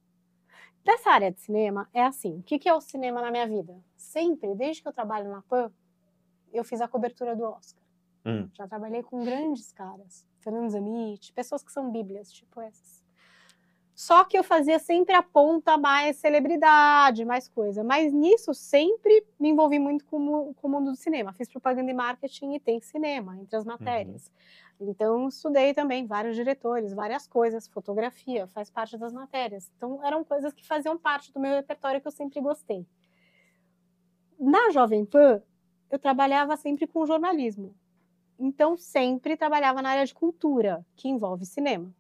Nessa área de cinema, é assim: o que, que é o cinema na minha vida? Sempre, desde que eu trabalho na PAN, eu fiz a cobertura do Oscar. Hum. Já trabalhei com grandes caras. Fernando Zamit, pessoas que são bíblias, tipo essas. Só que eu fazia sempre a ponta mais celebridade, mais coisa. Mas nisso sempre me envolvi muito com, com o mundo do cinema. Fiz propaganda e marketing e tem cinema entre as uhum. matérias. Uhum. Então estudei também vários diretores, várias coisas, fotografia, faz parte das matérias. Então eram coisas que faziam parte do meu repertório que eu sempre gostei. Na Jovem Pan, eu trabalhava sempre com jornalismo. Então sempre trabalhava na área de cultura, que envolve cinema,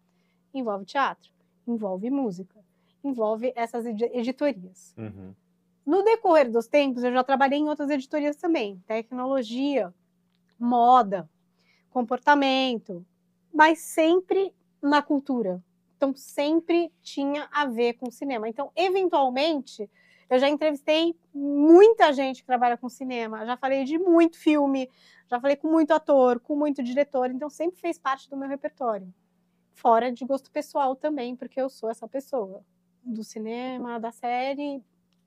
envolve teatro envolve música, envolve essas editorias. Uhum. No decorrer dos tempos, eu já trabalhei em outras editorias também, tecnologia, moda, comportamento, mas sempre na cultura. Então, sempre tinha a ver com cinema. Então, eventualmente, eu já entrevistei muita gente que trabalha com cinema, já falei de muito filme, já falei com muito ator, com muito diretor, então sempre fez parte do meu repertório fora de gosto pessoal também, porque eu sou essa pessoa do cinema, da série,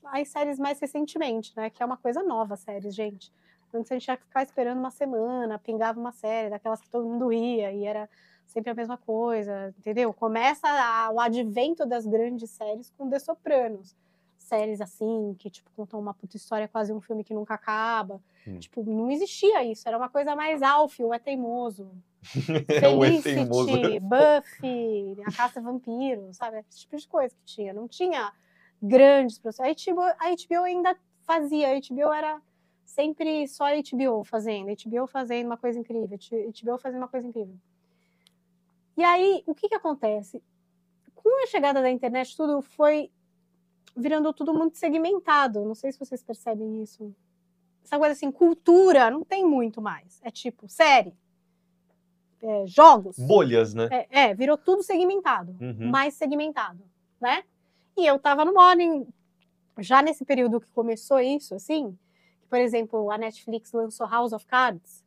as séries mais recentemente, né? Que é uma coisa nova, séries, gente. Antes a gente tinha que ficar esperando uma semana, pingava uma série, daquelas que todo mundo ia e era sempre a mesma coisa, entendeu? Começa a, o advento das grandes séries com The Sopranos. Séries assim, que tipo, contam uma puta história, quase um filme que nunca acaba. Hum. Tipo, não existia isso, era uma coisa mais alfa, é teimoso, É Felicity, Buffy, A Caça Vampiro, sabe? Esse tipo de coisa que tinha. Não tinha grandes produções. A HBO, a HBO ainda fazia. A HBO era sempre só a HBO fazendo. A HBO fazendo uma coisa incrível. A HBO fazendo uma coisa incrível. E aí, o que que acontece? Com a chegada da internet, tudo foi virando tudo muito segmentado. Não sei se vocês percebem isso. Essa coisa assim, cultura não tem muito mais. É tipo série, é, jogos. Bolhas, né? É, é virou tudo segmentado, uhum. mais segmentado, né? E eu tava no Morning, já nesse período que começou isso, assim, por exemplo, a Netflix lançou House of Cards,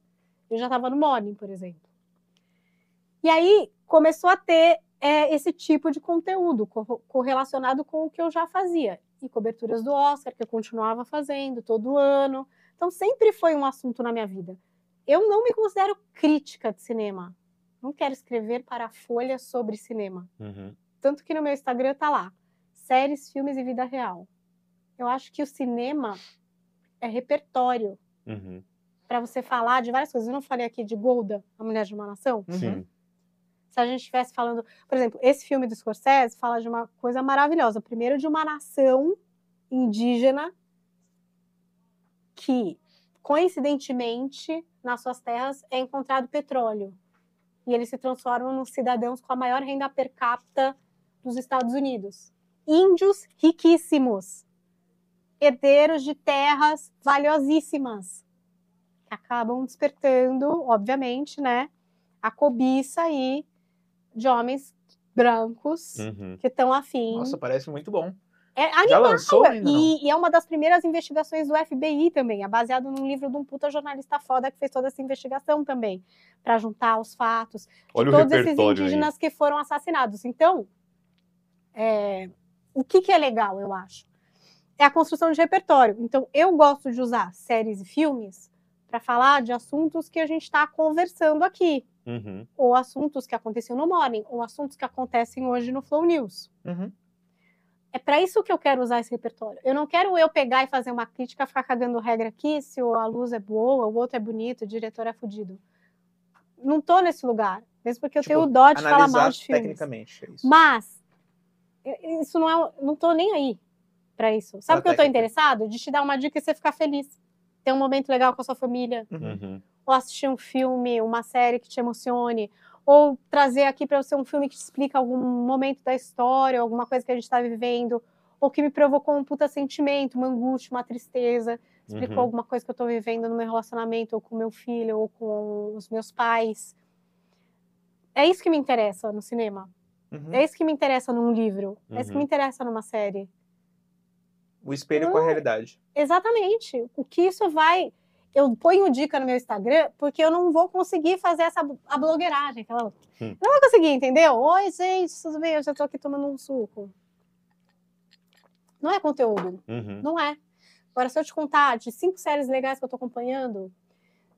eu já tava no Morning, por exemplo. E aí começou a ter é, esse tipo de conteúdo correlacionado com o que eu já fazia. E coberturas do Oscar, que eu continuava fazendo todo ano. Então sempre foi um assunto na minha vida eu não me considero crítica de cinema. Não quero escrever para a Folha sobre cinema. Uhum. Tanto que no meu Instagram tá lá: séries, filmes e vida real. Eu acho que o cinema é repertório uhum. para você falar de várias coisas. Eu não falei aqui de Golda, A Mulher de uma Nação? Uhum. Sim. Se a gente estivesse falando, por exemplo, esse filme do Scorsese fala de uma coisa maravilhosa. Primeiro, de uma nação indígena que, coincidentemente, nas suas terras é encontrado petróleo. E eles se transformam nos cidadãos com a maior renda per capita dos Estados Unidos. Índios riquíssimos, herdeiros de terras valiosíssimas, que acabam despertando, obviamente, né, a cobiça aí de homens brancos uhum. que estão afim. Nossa, parece muito bom. É animal. Já lançou é, e, e, é uma das primeiras investigações do FBI também, é baseado num livro de um puta jornalista foda que fez toda essa investigação também, para juntar os fatos Olha de todos esses indígenas aí. que foram assassinados. Então, é, o que, que é legal, eu acho? É a construção de repertório. Então, eu gosto de usar séries e filmes para falar de assuntos que a gente está conversando aqui. Uhum. Ou assuntos que aconteciam no Morning, ou assuntos que acontecem hoje no Flow News. Uhum. É para isso que eu quero usar esse repertório. Eu não quero eu pegar e fazer uma crítica, ficar cagando regra aqui, se a luz é boa, o outro é bonito, o diretor é fudido. Não tô nesse lugar, mesmo porque eu tipo, tenho o dó de falar mal de filmes. Tecnicamente, é isso. Mas isso não é, não tô nem aí para isso. Sabe o que eu tô interessado? De te dar uma dica e você ficar feliz. Ter um momento legal com a sua família. Uhum. Ou assistir um filme, uma série que te emocione ou trazer aqui para você um filme que te explica algum momento da história, alguma coisa que a gente está vivendo, ou que me provocou um puta sentimento, uma angústia, uma tristeza, explicou uhum. alguma coisa que eu estou vivendo no meu relacionamento, ou com meu filho, ou com os meus pais. É isso que me interessa no cinema. Uhum. É isso que me interessa num livro. Uhum. É isso que me uhum. interessa numa série. O espelho Não, com a hum, realidade. Exatamente. O que isso vai eu ponho dica no meu Instagram porque eu não vou conseguir fazer essa a blogueiragem. Aquela... Hum. Não vou conseguir, entendeu? Oi, gente, tudo bem? Eu já estou aqui tomando um suco. Não é conteúdo. Uhum. Não é. Agora, se eu te contar de cinco séries legais que eu estou acompanhando,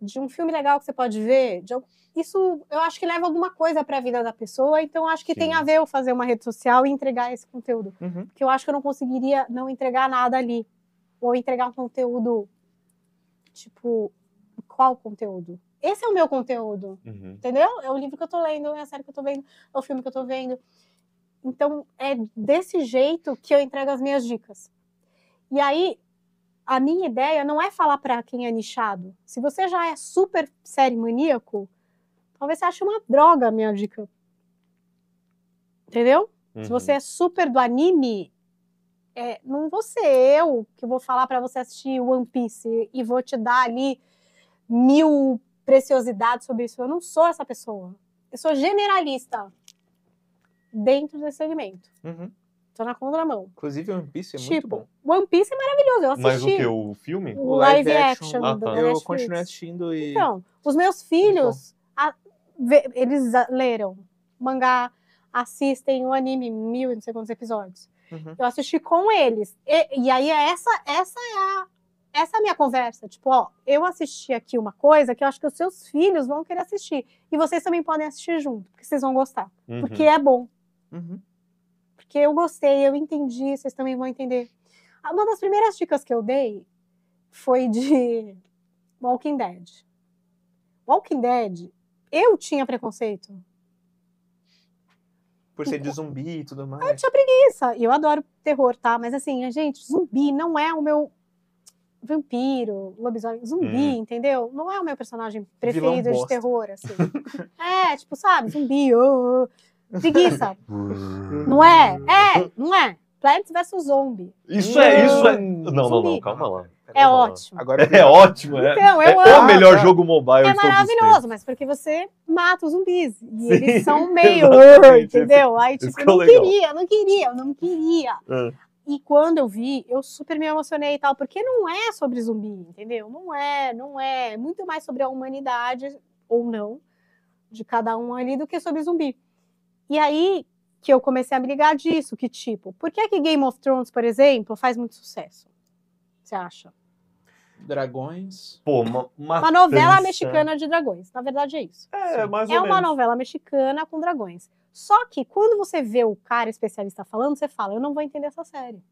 de um filme legal que você pode ver, de... isso eu acho que leva alguma coisa para a vida da pessoa, então acho que Sim. tem a ver eu fazer uma rede social e entregar esse conteúdo. Uhum. Porque eu acho que eu não conseguiria não entregar nada ali. Ou entregar um conteúdo Tipo, qual conteúdo? Esse é o meu conteúdo, uhum. entendeu? É o livro que eu tô lendo, é a série que eu tô vendo, é o filme que eu tô vendo. Então, é desse jeito que eu entrego as minhas dicas. E aí, a minha ideia não é falar para quem é nichado. Se você já é super série maníaco, talvez você ache uma droga a minha dica. Entendeu? Uhum. Se você é super do anime, é, não vou ser eu que vou falar para você assistir One Piece e vou te dar ali mil preciosidades sobre isso. Eu não sou essa pessoa. Eu sou generalista dentro desse segmento. Uhum. Tô na contramão. Inclusive, One Piece é tipo, muito bom. One Piece é maravilhoso, eu assisti. Mas o que? O filme? O live, live action. action ah, tá. Eu continuei assistindo e... Então, os meus filhos, então. a, eles leram mangá, assistem o anime mil e não sei quantos episódios. Uhum. Eu assisti com eles. E, e, aí essa essa é a essa é a minha conversa, tipo, ó, eu assisti aqui uma coisa que eu acho que os seus filhos vão querer assistir e vocês também podem assistir junto, porque vocês vão gostar, uhum. porque é bom. Uhum. Porque eu gostei, eu entendi, vocês também vão entender. Ah, uma das primeiras dicas que eu dei foi de Walking Dead. Walking Dead, eu tinha preconceito por ser de então, zumbi e tudo mais. Eu tinha preguiça. E eu adoro terror, tá? Mas assim, gente, zumbi não é o meu vampiro, lobisomem, zumbi, hum. entendeu? Não é o meu personagem preferido de terror, assim. é, tipo, sabe, zumbi, oh, preguiça. não é? É, não é. Plants vs Zombie. Isso é, isso é. Hum. Não, zumbi. não, não, calma lá. É ótimo. Agora é, ótimo, né? Então, é o melhor jogo mobile. É maravilhoso, mas porque você mata os zumbis. E Sim, eles são meio, entendeu? Aí, tipo, eu não legal. queria, eu não queria, eu não queria. Ah. E quando eu vi, eu super me emocionei e tal, porque não é sobre zumbi, entendeu? Não é, não é. é. Muito mais sobre a humanidade, ou não, de cada um ali, do que sobre zumbi. E aí que eu comecei a me ligar disso, que tipo, por que é que Game of Thrones, por exemplo, faz muito sucesso? Você acha? dragões. Pô, uma, uma, uma novela mexicana de dragões. Na verdade, é isso. É, Sim. mais é ou É uma novela mexicana com dragões. Só que quando você vê o cara especialista falando, você fala: eu não vou entender essa série.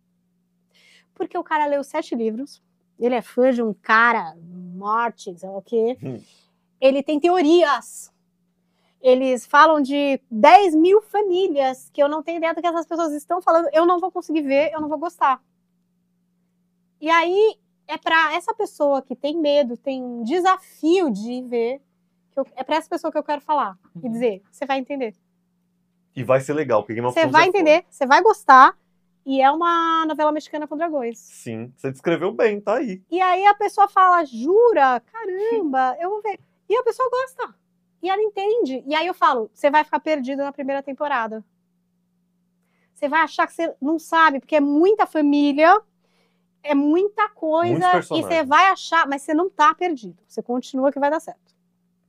Porque o cara leu sete livros, ele é fã de um cara, Morte, sei lá o quê. Hum. Ele tem teorias. Eles falam de 10 mil famílias que eu não tenho ideia do que essas pessoas estão falando. Eu não vou conseguir ver, eu não vou gostar. E aí é para essa pessoa que tem medo, tem um desafio de ver, eu, é para essa pessoa que eu quero falar e uhum. dizer, você vai entender. E vai ser legal, porque Game of Você vai é entender, você vai gostar, e é uma novela mexicana com dragões. Sim, você descreveu bem, tá aí. E aí a pessoa fala, jura? Caramba, eu vou ver. E a pessoa gosta. E ela entende. E aí eu falo, você vai ficar perdido na primeira temporada. Você vai achar que você não sabe, porque é muita família, é muita coisa e você vai achar, mas você não tá perdido. Você continua que vai dar certo.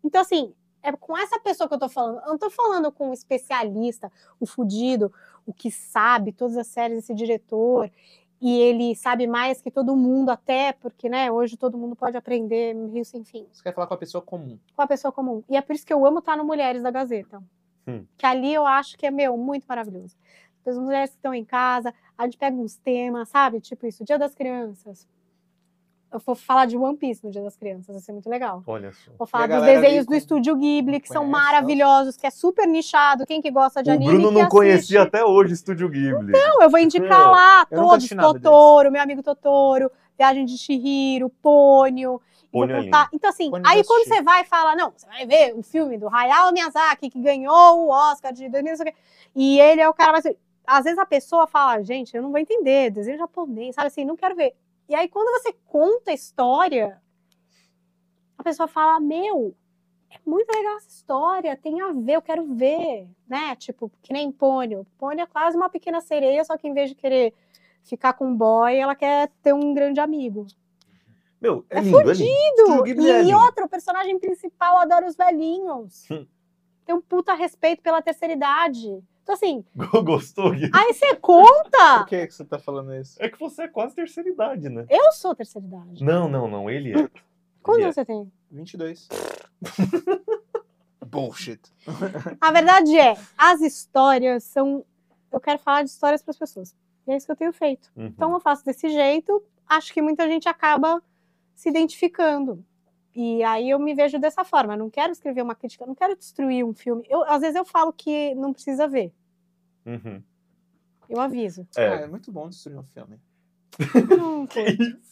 Então, assim, é com essa pessoa que eu tô falando. Eu não tô falando com o um especialista, o fudido, o que sabe todas as séries desse diretor e ele sabe mais que todo mundo, até porque, né, hoje todo mundo pode aprender Rio Sem Fim. Você quer falar com a pessoa comum. Com a pessoa comum. E é por isso que eu amo estar no Mulheres da Gazeta. Hum. Que ali eu acho que é, meu, muito maravilhoso as mulheres que estão em casa, a gente pega uns temas, sabe? Tipo isso, Dia das Crianças. Eu vou falar de One Piece no Dia das Crianças, vai ser é muito legal. Olha só. Vou falar dos desenhos do Estúdio Ghibli, que são maravilhosos, que é super nichado. Quem que gosta de o anime. O Bruno não conhecia até hoje Estúdio Ghibli. Então, eu vou indicar lá eu todos: Totoro, meu amigo Totoro, Viagem de Shihiro, Pônio. É então, assim, Pônio aí quando você vai e fala, não, você vai ver o filme do Hayao Miyazaki, que ganhou o Oscar de 2000, e ele é o cara mais. Às vezes a pessoa fala, gente, eu não vou entender, desenho japonês, sabe assim, não quero ver. E aí quando você conta a história, a pessoa fala, meu, é muito legal essa história, tem a ver, eu quero ver, né? Tipo, que nem pônio. Pônio é quase uma pequena sereia, só que em vez de querer ficar com um boy, ela quer ter um grande amigo. Meu, é, é lindo, fudido! É lindo. É e, outro, o personagem principal adora os velhinhos. Hum. tem um puta respeito pela terceira idade. Então, assim. Gostou, Gui? Aí você conta. Por que, é que você tá falando isso? É que você é quase terceira idade, né? Eu sou terceira idade. Não, não, não. Ele é. Quantos anos é. você tem? 22. Bullshit. A verdade é, as histórias são. Eu quero falar de histórias para as pessoas. E é isso que eu tenho feito. Então, uhum. Então eu faço desse jeito. Acho que muita gente acaba se identificando. E aí eu me vejo dessa forma. Eu não quero escrever uma crítica, não quero destruir um filme. Eu, às vezes eu falo que não precisa ver. Uhum. Eu aviso. É. Ah, é muito bom destruir um filme.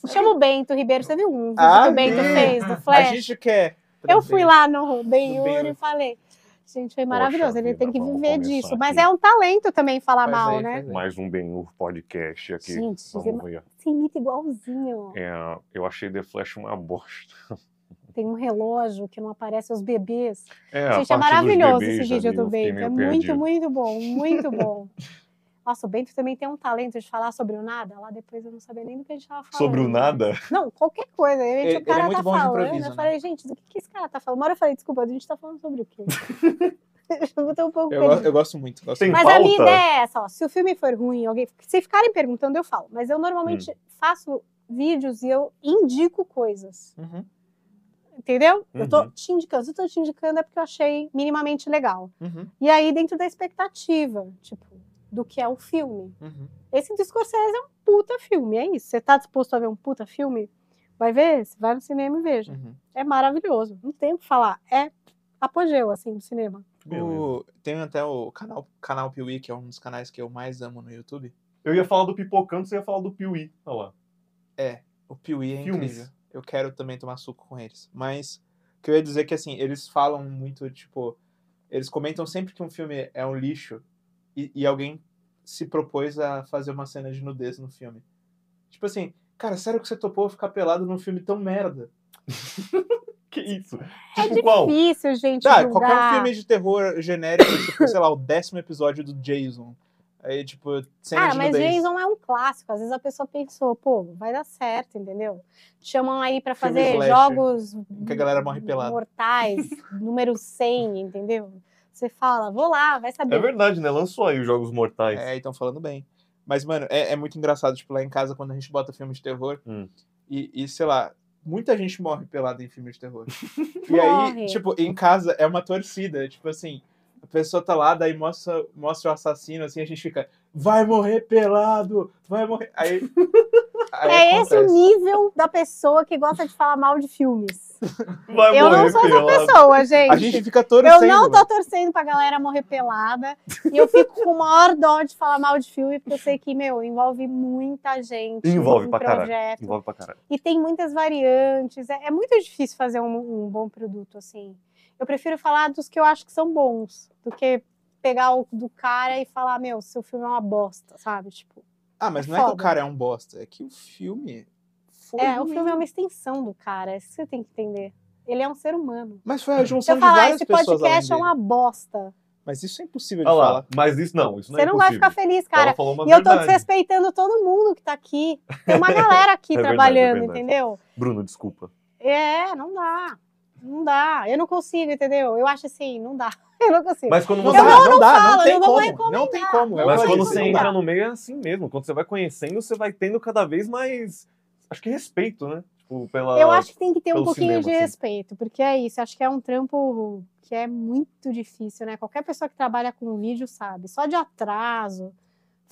Chama o Bento Ribeiro, você viu um ah, que o Bento fez do Flash? A gente quer. É eu fui lá no Benhur e falei. Gente, foi maravilhoso. Poxa, ele tem que viver disso. Aqui. Mas é um talento também falar mal, aí, né? Mais um Benhur podcast aqui. Gente, vamos ver. Se imita igualzinho. É, eu achei The Flash uma bosta tem um relógio que não aparece aos bebês. É, Gente, é maravilhoso bebês, esse vídeo do Bento. É perdido. muito, muito bom, muito bom. Nossa, o Bento também tem um talento de falar sobre o nada. Lá depois eu não sabia nem do que a gente estava falando. Sobre o nada? Não, qualquer coisa. ele, o cara está é tá falando. Né? Eu falei, né? gente, do que, que esse cara está falando? Uma hora eu falei, desculpa, a gente está falando sobre o quê? eu, um pouco eu, gosto, eu gosto muito. Gosto Mas pauta? a minha ideia é essa, ó, se o filme for ruim, alguém. Se ficarem perguntando, eu falo. Mas eu normalmente hum. faço vídeos e eu indico coisas. Uhum. Entendeu? Uhum. Eu tô uhum. te indicando. Se eu tô te indicando é porque eu achei minimamente legal. Uhum. E aí, dentro da expectativa, tipo, do que é o filme. Uhum. Esse do Scorsese é um puta filme, é isso. Você tá disposto a ver um puta filme? Vai ver? Você vai no cinema e veja. Uhum. É maravilhoso. Não tem o que falar. É apogeu, assim, no cinema. O... Tem até o canal, canal Piuí, que é um dos canais que eu mais amo no YouTube. Eu ia falar do Pipocando, você ia falar do Piuí. Olha lá. É, o Piuí é Filmes. incrível eu quero também tomar suco com eles. Mas o que eu ia dizer é que, assim, eles falam muito, tipo, eles comentam sempre que um filme é um lixo e, e alguém se propôs a fazer uma cena de nudez no filme. Tipo assim, cara, sério que você topou ficar pelado num filme tão merda? que isso? É tipo, qual? difícil, gente. Tá, qualquer um filme de terror genérico, tipo, sei lá, o décimo episódio do Jason. Aí, tipo, cena ah, Cara, mas Jason é um clássico. Às vezes a pessoa pensou, pô, vai dar certo, entendeu? Chamam aí para fazer jogos que a galera morre pelada. mortais, número 100, entendeu? Você fala, vou lá, vai saber. É verdade, né? Lançou aí os Jogos Mortais. É, então falando bem. Mas, mano, é, é, muito engraçado, tipo, lá em casa, quando a gente bota filme de terror, hum. e, e, sei lá, muita gente morre pelada em filme de terror. e aí, tipo, em casa é uma torcida, tipo assim, a pessoa tá lá, daí mostra, mostra o assassino, assim, a gente fica, vai morrer pelado, vai morrer. Aí, aí é acontece. esse o nível da pessoa que gosta de falar mal de filmes. Vai eu não sou pelado. essa pessoa, gente. A gente fica torcendo. Eu não tô torcendo pra galera morrer pelada. e eu fico com maior dó de falar mal de filme, porque eu sei que, meu, envolve muita gente. Envolve pra projeto, caralho. Envolve pra caralho. E tem muitas variantes. É, é muito difícil fazer um, um bom produto, assim eu prefiro falar dos que eu acho que são bons, do que pegar o do cara e falar, meu, seu filme é uma bosta, sabe? Tipo. Ah, mas é não foda. é que o cara é um bosta, é que o filme. Foi é, o filme é uma extensão do cara, é isso você tem que entender. Ele é um ser humano. Mas foi a uhum. junção de falar, várias pessoas. Esse podcast é uma bosta. Mas isso é impossível de lá, falar. Mas isso não, isso não Você é não vai ficar feliz, cara. e verdade. eu tô desrespeitando todo mundo que tá aqui. Tem uma galera aqui é trabalhando, verdade, é verdade. entendeu? Bruno, desculpa. É, não dá. Não dá, eu não consigo, entendeu? Eu acho assim, não dá. Eu não consigo. Mas quando você eu não, não, não dá, falo, não tem não como. Não tem como. É mas, mas quando você entra no meio é assim mesmo. Quando você vai conhecendo, você vai tendo cada vez mais, acho que respeito, né? Tipo, pela, eu acho que tem que ter um pouquinho cinema, de assim. respeito, porque é isso. Acho que é um trampo que é muito difícil, né? Qualquer pessoa que trabalha com vídeo sabe. Só de atraso,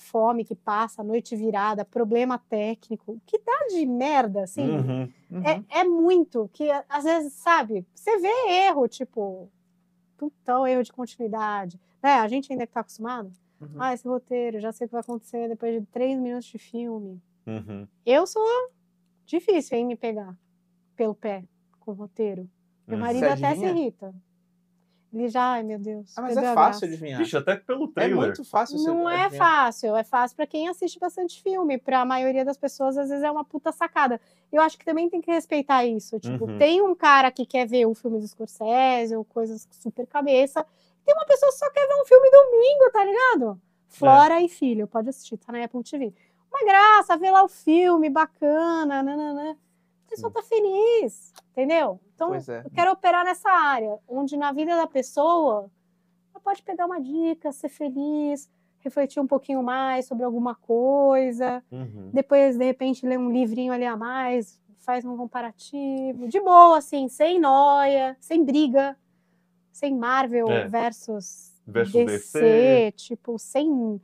fome que passa, noite virada, problema técnico, que dá tá de merda, assim, uhum, uhum. É, é, muito, que às vezes, sabe, você vê erro, tipo, putão, erro de continuidade, né, a gente ainda que tá acostumado, uhum. ah, esse roteiro, já sei o que vai acontecer depois de três minutos de filme. Uhum. Eu sou difícil em me pegar pelo pé com roteiro. Meu uhum. marido até se irrita. Ele já, ai meu Deus. Ah, mas é fácil adivinhar. Vixe, até pelo é trailer. É muito fácil. Não é né? fácil, é fácil para quem assiste bastante filme. Para a maioria das pessoas, às vezes é uma puta sacada. Eu acho que também tem que respeitar isso. Tipo, uhum. tem um cara que quer ver o filme do Scorsese ou coisas super cabeça. Tem uma pessoa que só quer ver um filme domingo, tá ligado? É. Flora é. e Filho, pode assistir, tá na Apple TV. Uma graça, vê lá o filme, bacana, nananã pessoa hum. tá feliz, entendeu? Então, é. eu quero operar nessa área, onde na vida da pessoa ela pode pegar uma dica, ser feliz, refletir um pouquinho mais sobre alguma coisa, uhum. depois, de repente, ler um livrinho ali a mais, faz um comparativo, de boa, assim, sem noia, sem briga, sem Marvel é. versus, versus DC, DC, tipo, sem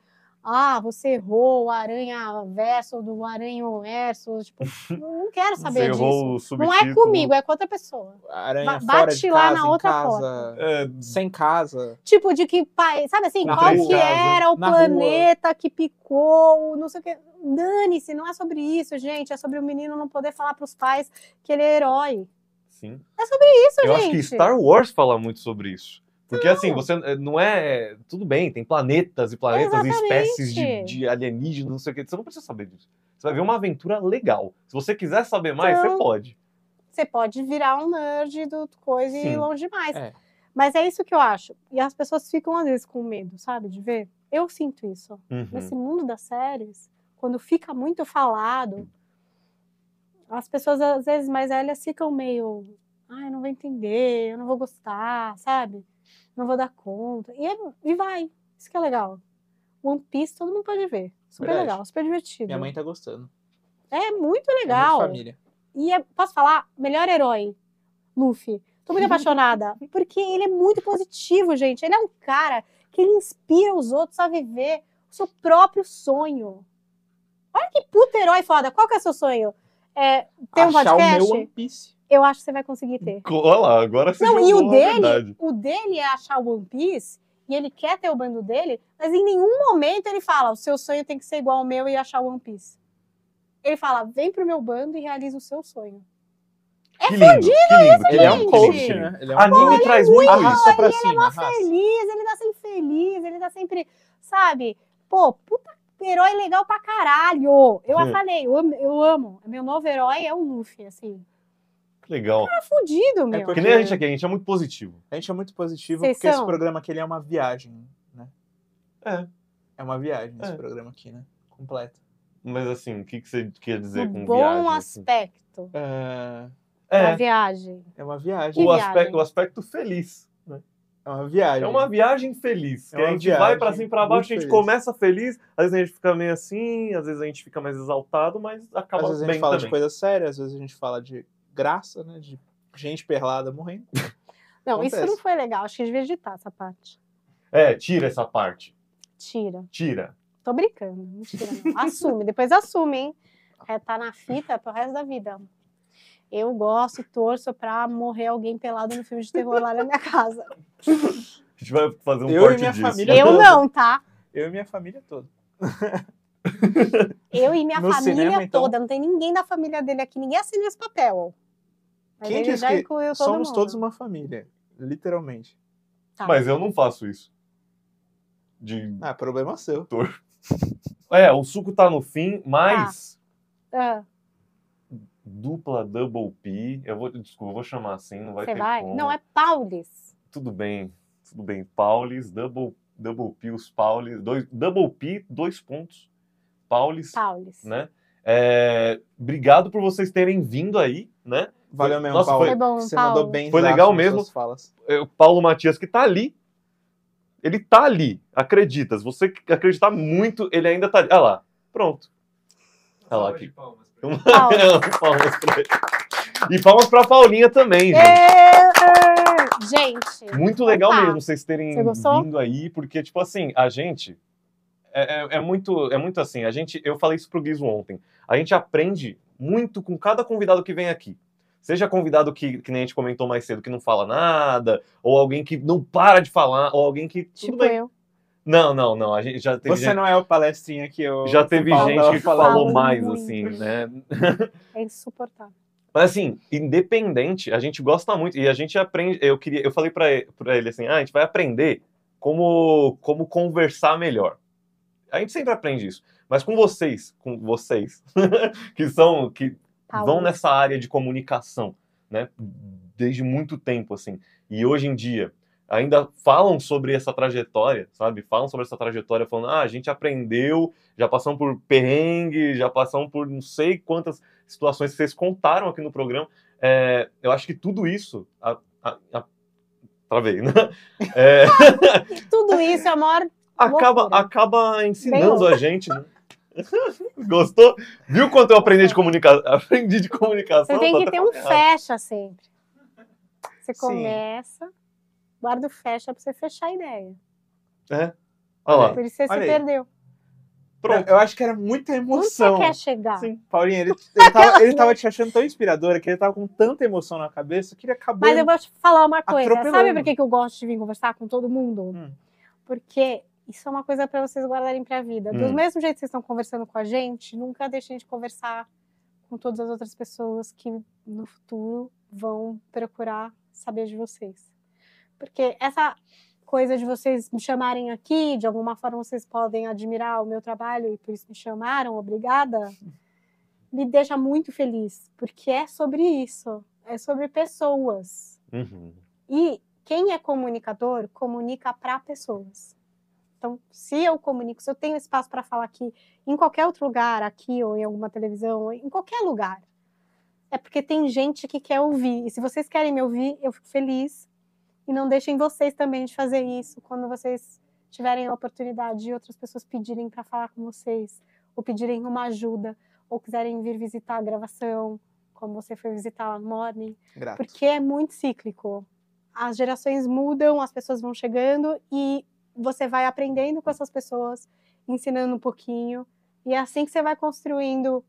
ah, você errou o aranha verso do aranho verso, tipo, não quero saber disso. não é comigo, é com outra pessoa. Aranha bate lá casa, na outra casa, porta. É, sem casa. Tipo, de que pai, sabe assim, na qual que era o planeta rua. que picou, não sei o que. Dane-se, não é sobre isso, gente. É sobre o menino não poder falar pros pais que ele é herói. Sim. É sobre isso, Eu gente. Eu acho que Star Wars fala muito sobre isso. Porque assim, você eh, não é. Tudo bem, tem planetas e planetas Exatamente. e espécies de, de alienígenas, não sei o que. Você não precisa saber disso. Você vai ver uma aventura legal. Se você quiser saber mais, então, você pode. Você pode virar um nerd do coisa Sim. e ir longe demais. É. Mas é isso que eu acho. E as pessoas ficam, às vezes, com medo, sabe, de ver. Eu sinto isso. Uhum. Nesse mundo das séries, quando fica muito falado, as pessoas, às vezes, mais velhas ficam meio. Ai, não vou entender, eu não vou gostar, sabe? não vou dar conta. E, é, e vai. Isso que é legal. One Piece todo mundo pode ver. Super Verdade. legal, super divertido. Minha mãe tá gostando. É muito é legal. É família. E é, posso falar, melhor herói, Luffy. Tô muito apaixonada. Porque ele é muito positivo, gente. Ele é um cara que inspira os outros a viver o seu próprio sonho. Olha que puta herói foda. Qual que é o seu sonho? É, ter um Achar podcast? o meu One Piece eu acho que você vai conseguir ter. Olha lá, agora você Não, e o dele, o dele é achar o One Piece e ele quer ter o bando dele, mas em nenhum momento ele fala: o seu sonho tem que ser igual ao meu e achar o One Piece. Ele fala: vem pro meu bando e realiza o seu sonho. É que lindo, fudido que lindo, isso, é é Ele é um coach, né? Ele é um Anime Pô, ele traz muito isso pra ele cima. Ele é feliz, ele tá sempre feliz, ele tá sempre, sabe? Pô, puta herói legal pra caralho. Eu é. falei, eu, eu amo. Meu novo herói é o Luffy, assim. Legal. Cara fudido, é meu. É porque... Que nem a gente aqui, a gente é muito positivo. A gente é muito positivo Vocês porque são? esse programa aqui ele é uma viagem, né? É. É uma viagem esse é. programa aqui, né? Completo. Mas assim, o que, que você quer dizer com bom viagem? assim? aspecto É, é. Uma viagem. é uma viagem. o, viagem? aspecto, o aspecto feliz. né? É uma viagem. É uma viagem feliz. É que a gente vai pra cima e pra baixo, a gente feliz. começa feliz, às vezes a gente fica meio assim, às vezes a gente fica mais exaltado, mas acaba Às vezes a gente fala também. de coisa séria, às vezes a gente fala de graça né? De gente perlada morrendo. Não, Acontece. isso não foi legal. Acho que devia editar essa parte. É, tira essa parte. Tira. Tira. Tô brincando. Não tira, não. Assume. Depois assume, hein? É, tá na fita pro resto da vida. Eu gosto, torço pra morrer alguém pelado no filme de terror lá na minha casa. A gente vai fazer um eu corte e minha disso. Família eu toda. não, tá? Eu e minha família toda. Eu e minha no família cinema, então? toda. Então... Não tem ninguém da família dele aqui. Ninguém assina esse papel. Quem é diz que somos mundo. todos uma família, literalmente. Tá. Mas eu não faço isso. De... Ah, problema seu. é, o suco tá no fim, mas... Tá. Ah. dupla double P. Eu vou, desculpa, eu vou chamar assim, não vai Você ter vai? Como. Não, é Paulis. Tudo bem, tudo bem. Paulis, double, double P, os Paulis, dois, double P, dois pontos. Paulis. Paulis. Né? É, obrigado por vocês terem vindo aí, né? Valeu mesmo, Nossa, Paulo. Foi, foi bom, você Paulo. mandou bem. Foi legal mesmo. Falas. Paulo Matias, que tá ali. Ele tá ali. Acredita. Se você acreditar muito, ele ainda tá ali. Olha lá. Pronto. Olha lá aqui. Palmas pra ele. palmas. ele. E palmas pra Paulinha também, gente. Gente. Muito então legal tá. mesmo vocês terem você vindo aí, porque, tipo assim, a gente. É, é, é, muito, é muito assim. A gente, eu falei isso pro Guizo ontem. A gente aprende muito com cada convidado que vem aqui. Seja convidado que, que nem a gente comentou mais cedo, que não fala nada, ou alguém que não para de falar, ou alguém que. Tipo bem. eu. Não, não, não. A gente já teve Você gente... não é o palestrinha que eu. Já teve gente que falou mais, muito. assim, né? É insuportável. Mas assim, independente, a gente gosta muito e a gente aprende. Eu queria, eu falei para ele assim, ah, a gente vai aprender como como conversar melhor. A gente sempre aprende isso. Mas com vocês, com vocês, que são que Tá vão nessa área de comunicação, né? Desde muito tempo, assim. E hoje em dia ainda falam sobre essa trajetória, sabe? Falam sobre essa trajetória, falando, ah, a gente aprendeu, já passamos por perrengue, já passamos por não sei quantas situações que vocês contaram aqui no programa. É, eu acho que tudo isso. A, a, a, travei, né? É... tudo isso é a maior. Acaba, acaba ensinando Bem... a gente, né? Gostou? Viu quanto eu aprendi de comunicação? Aprendi de comunicação. Você tem que tá ter um errado. fecha sempre. Você começa, Sim. guarda o fecha para você fechar a ideia. É. Olha lá. Por isso você Olha se aí. perdeu. Pronto. Eu acho que era muita emoção. Onde você quer chegar? Sim. Paulinho, ele, ele, tava, ele tava te achando tão inspiradora, que ele tava com tanta emoção na cabeça que ele acabou. Mas eu vou te falar uma coisa. Sabe por que, que eu gosto de vir conversar com todo mundo? Hum. Porque isso é uma coisa para vocês guardarem para a vida. Hum. Do mesmo jeito que vocês estão conversando com a gente, nunca deixem de conversar com todas as outras pessoas que no futuro vão procurar saber de vocês. Porque essa coisa de vocês me chamarem aqui, de alguma forma vocês podem admirar o meu trabalho e por isso me chamaram, obrigada, me deixa muito feliz, porque é sobre isso, é sobre pessoas. Uhum. E quem é comunicador comunica para pessoas. Então, se eu comunico, se eu tenho espaço para falar aqui, em qualquer outro lugar, aqui ou em alguma televisão, em qualquer lugar, é porque tem gente que quer ouvir. E se vocês querem me ouvir, eu fico feliz. E não deixem vocês também de fazer isso quando vocês tiverem a oportunidade de outras pessoas pedirem para falar com vocês, ou pedirem uma ajuda, ou quiserem vir visitar a gravação, como você foi visitar a Morning. Grato. Porque é muito cíclico. As gerações mudam, as pessoas vão chegando e você vai aprendendo com essas pessoas, ensinando um pouquinho, e é assim que você vai construindo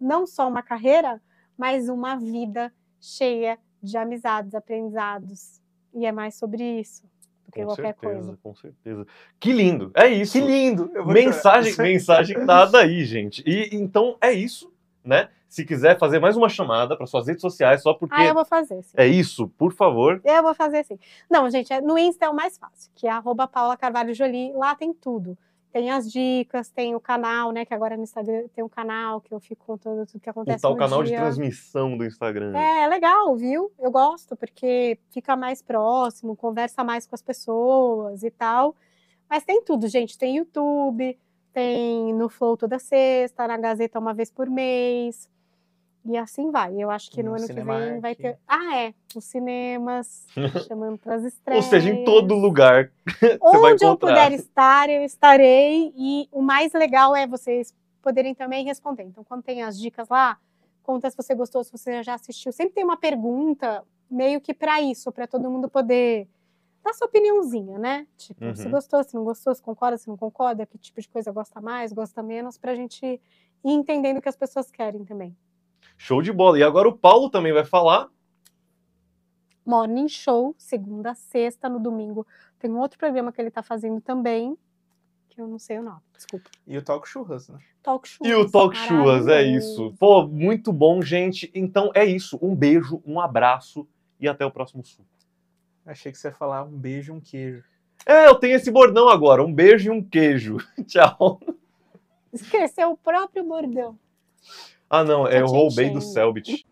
não só uma carreira, mas uma vida cheia de amizades, aprendizados. E é mais sobre isso do que com qualquer certeza, coisa. Com certeza. Que lindo! É isso. Que lindo! Mensagem, mensagem dada aí, gente. E então é isso né? Se quiser fazer mais uma chamada para suas redes sociais, só porque. Ah, eu vou fazer. Sim. É isso, por favor. Eu vou fazer sim. Não, gente, é, no Insta é o mais fácil, que é arroba Paula Carvalho Jolie. Lá tem tudo. Tem as dicas, tem o canal, né? Que agora no Instagram tem um canal que eu fico contando tudo que acontece. O então, canal dia. de transmissão do Instagram. É, é legal, viu? Eu gosto, porque fica mais próximo, conversa mais com as pessoas e tal. Mas tem tudo, gente. Tem YouTube tem no Flow toda sexta, na Gazeta uma vez por mês. E assim vai. Eu acho que no, no ano que vem é vai ter. Ah, é. Os cinemas, chamando para as estreias. Ou seja, em todo lugar. Onde eu puder estar, eu estarei. E o mais legal é vocês poderem também responder. Então, quando tem as dicas lá, conta se você gostou, se você já assistiu. Sempre tem uma pergunta meio que para isso, para todo mundo poder dá sua opiniãozinha, né? Tipo, uhum. se gostou, se não gostou, se concorda, se não concorda, que tipo de coisa gosta mais, gosta menos, para a gente ir entendendo o que as pessoas querem também. Show de bola. E agora o Paulo também vai falar. Morning Show, segunda sexta, no domingo. Tem um outro programa que ele está fazendo também, que eu não sei o nome, desculpa. E o Talk Churras, né? Talk Churras. E o Talk Churras, é isso. Pô, muito bom, gente. Então é isso. Um beijo, um abraço e até o próximo Sul. Achei que você ia falar um beijo e um queijo. É, eu tenho esse bordão agora, um beijo e um queijo. Tchau. Esqueceu o próprio bordão. Ah, não, é eu roubei do Selbit.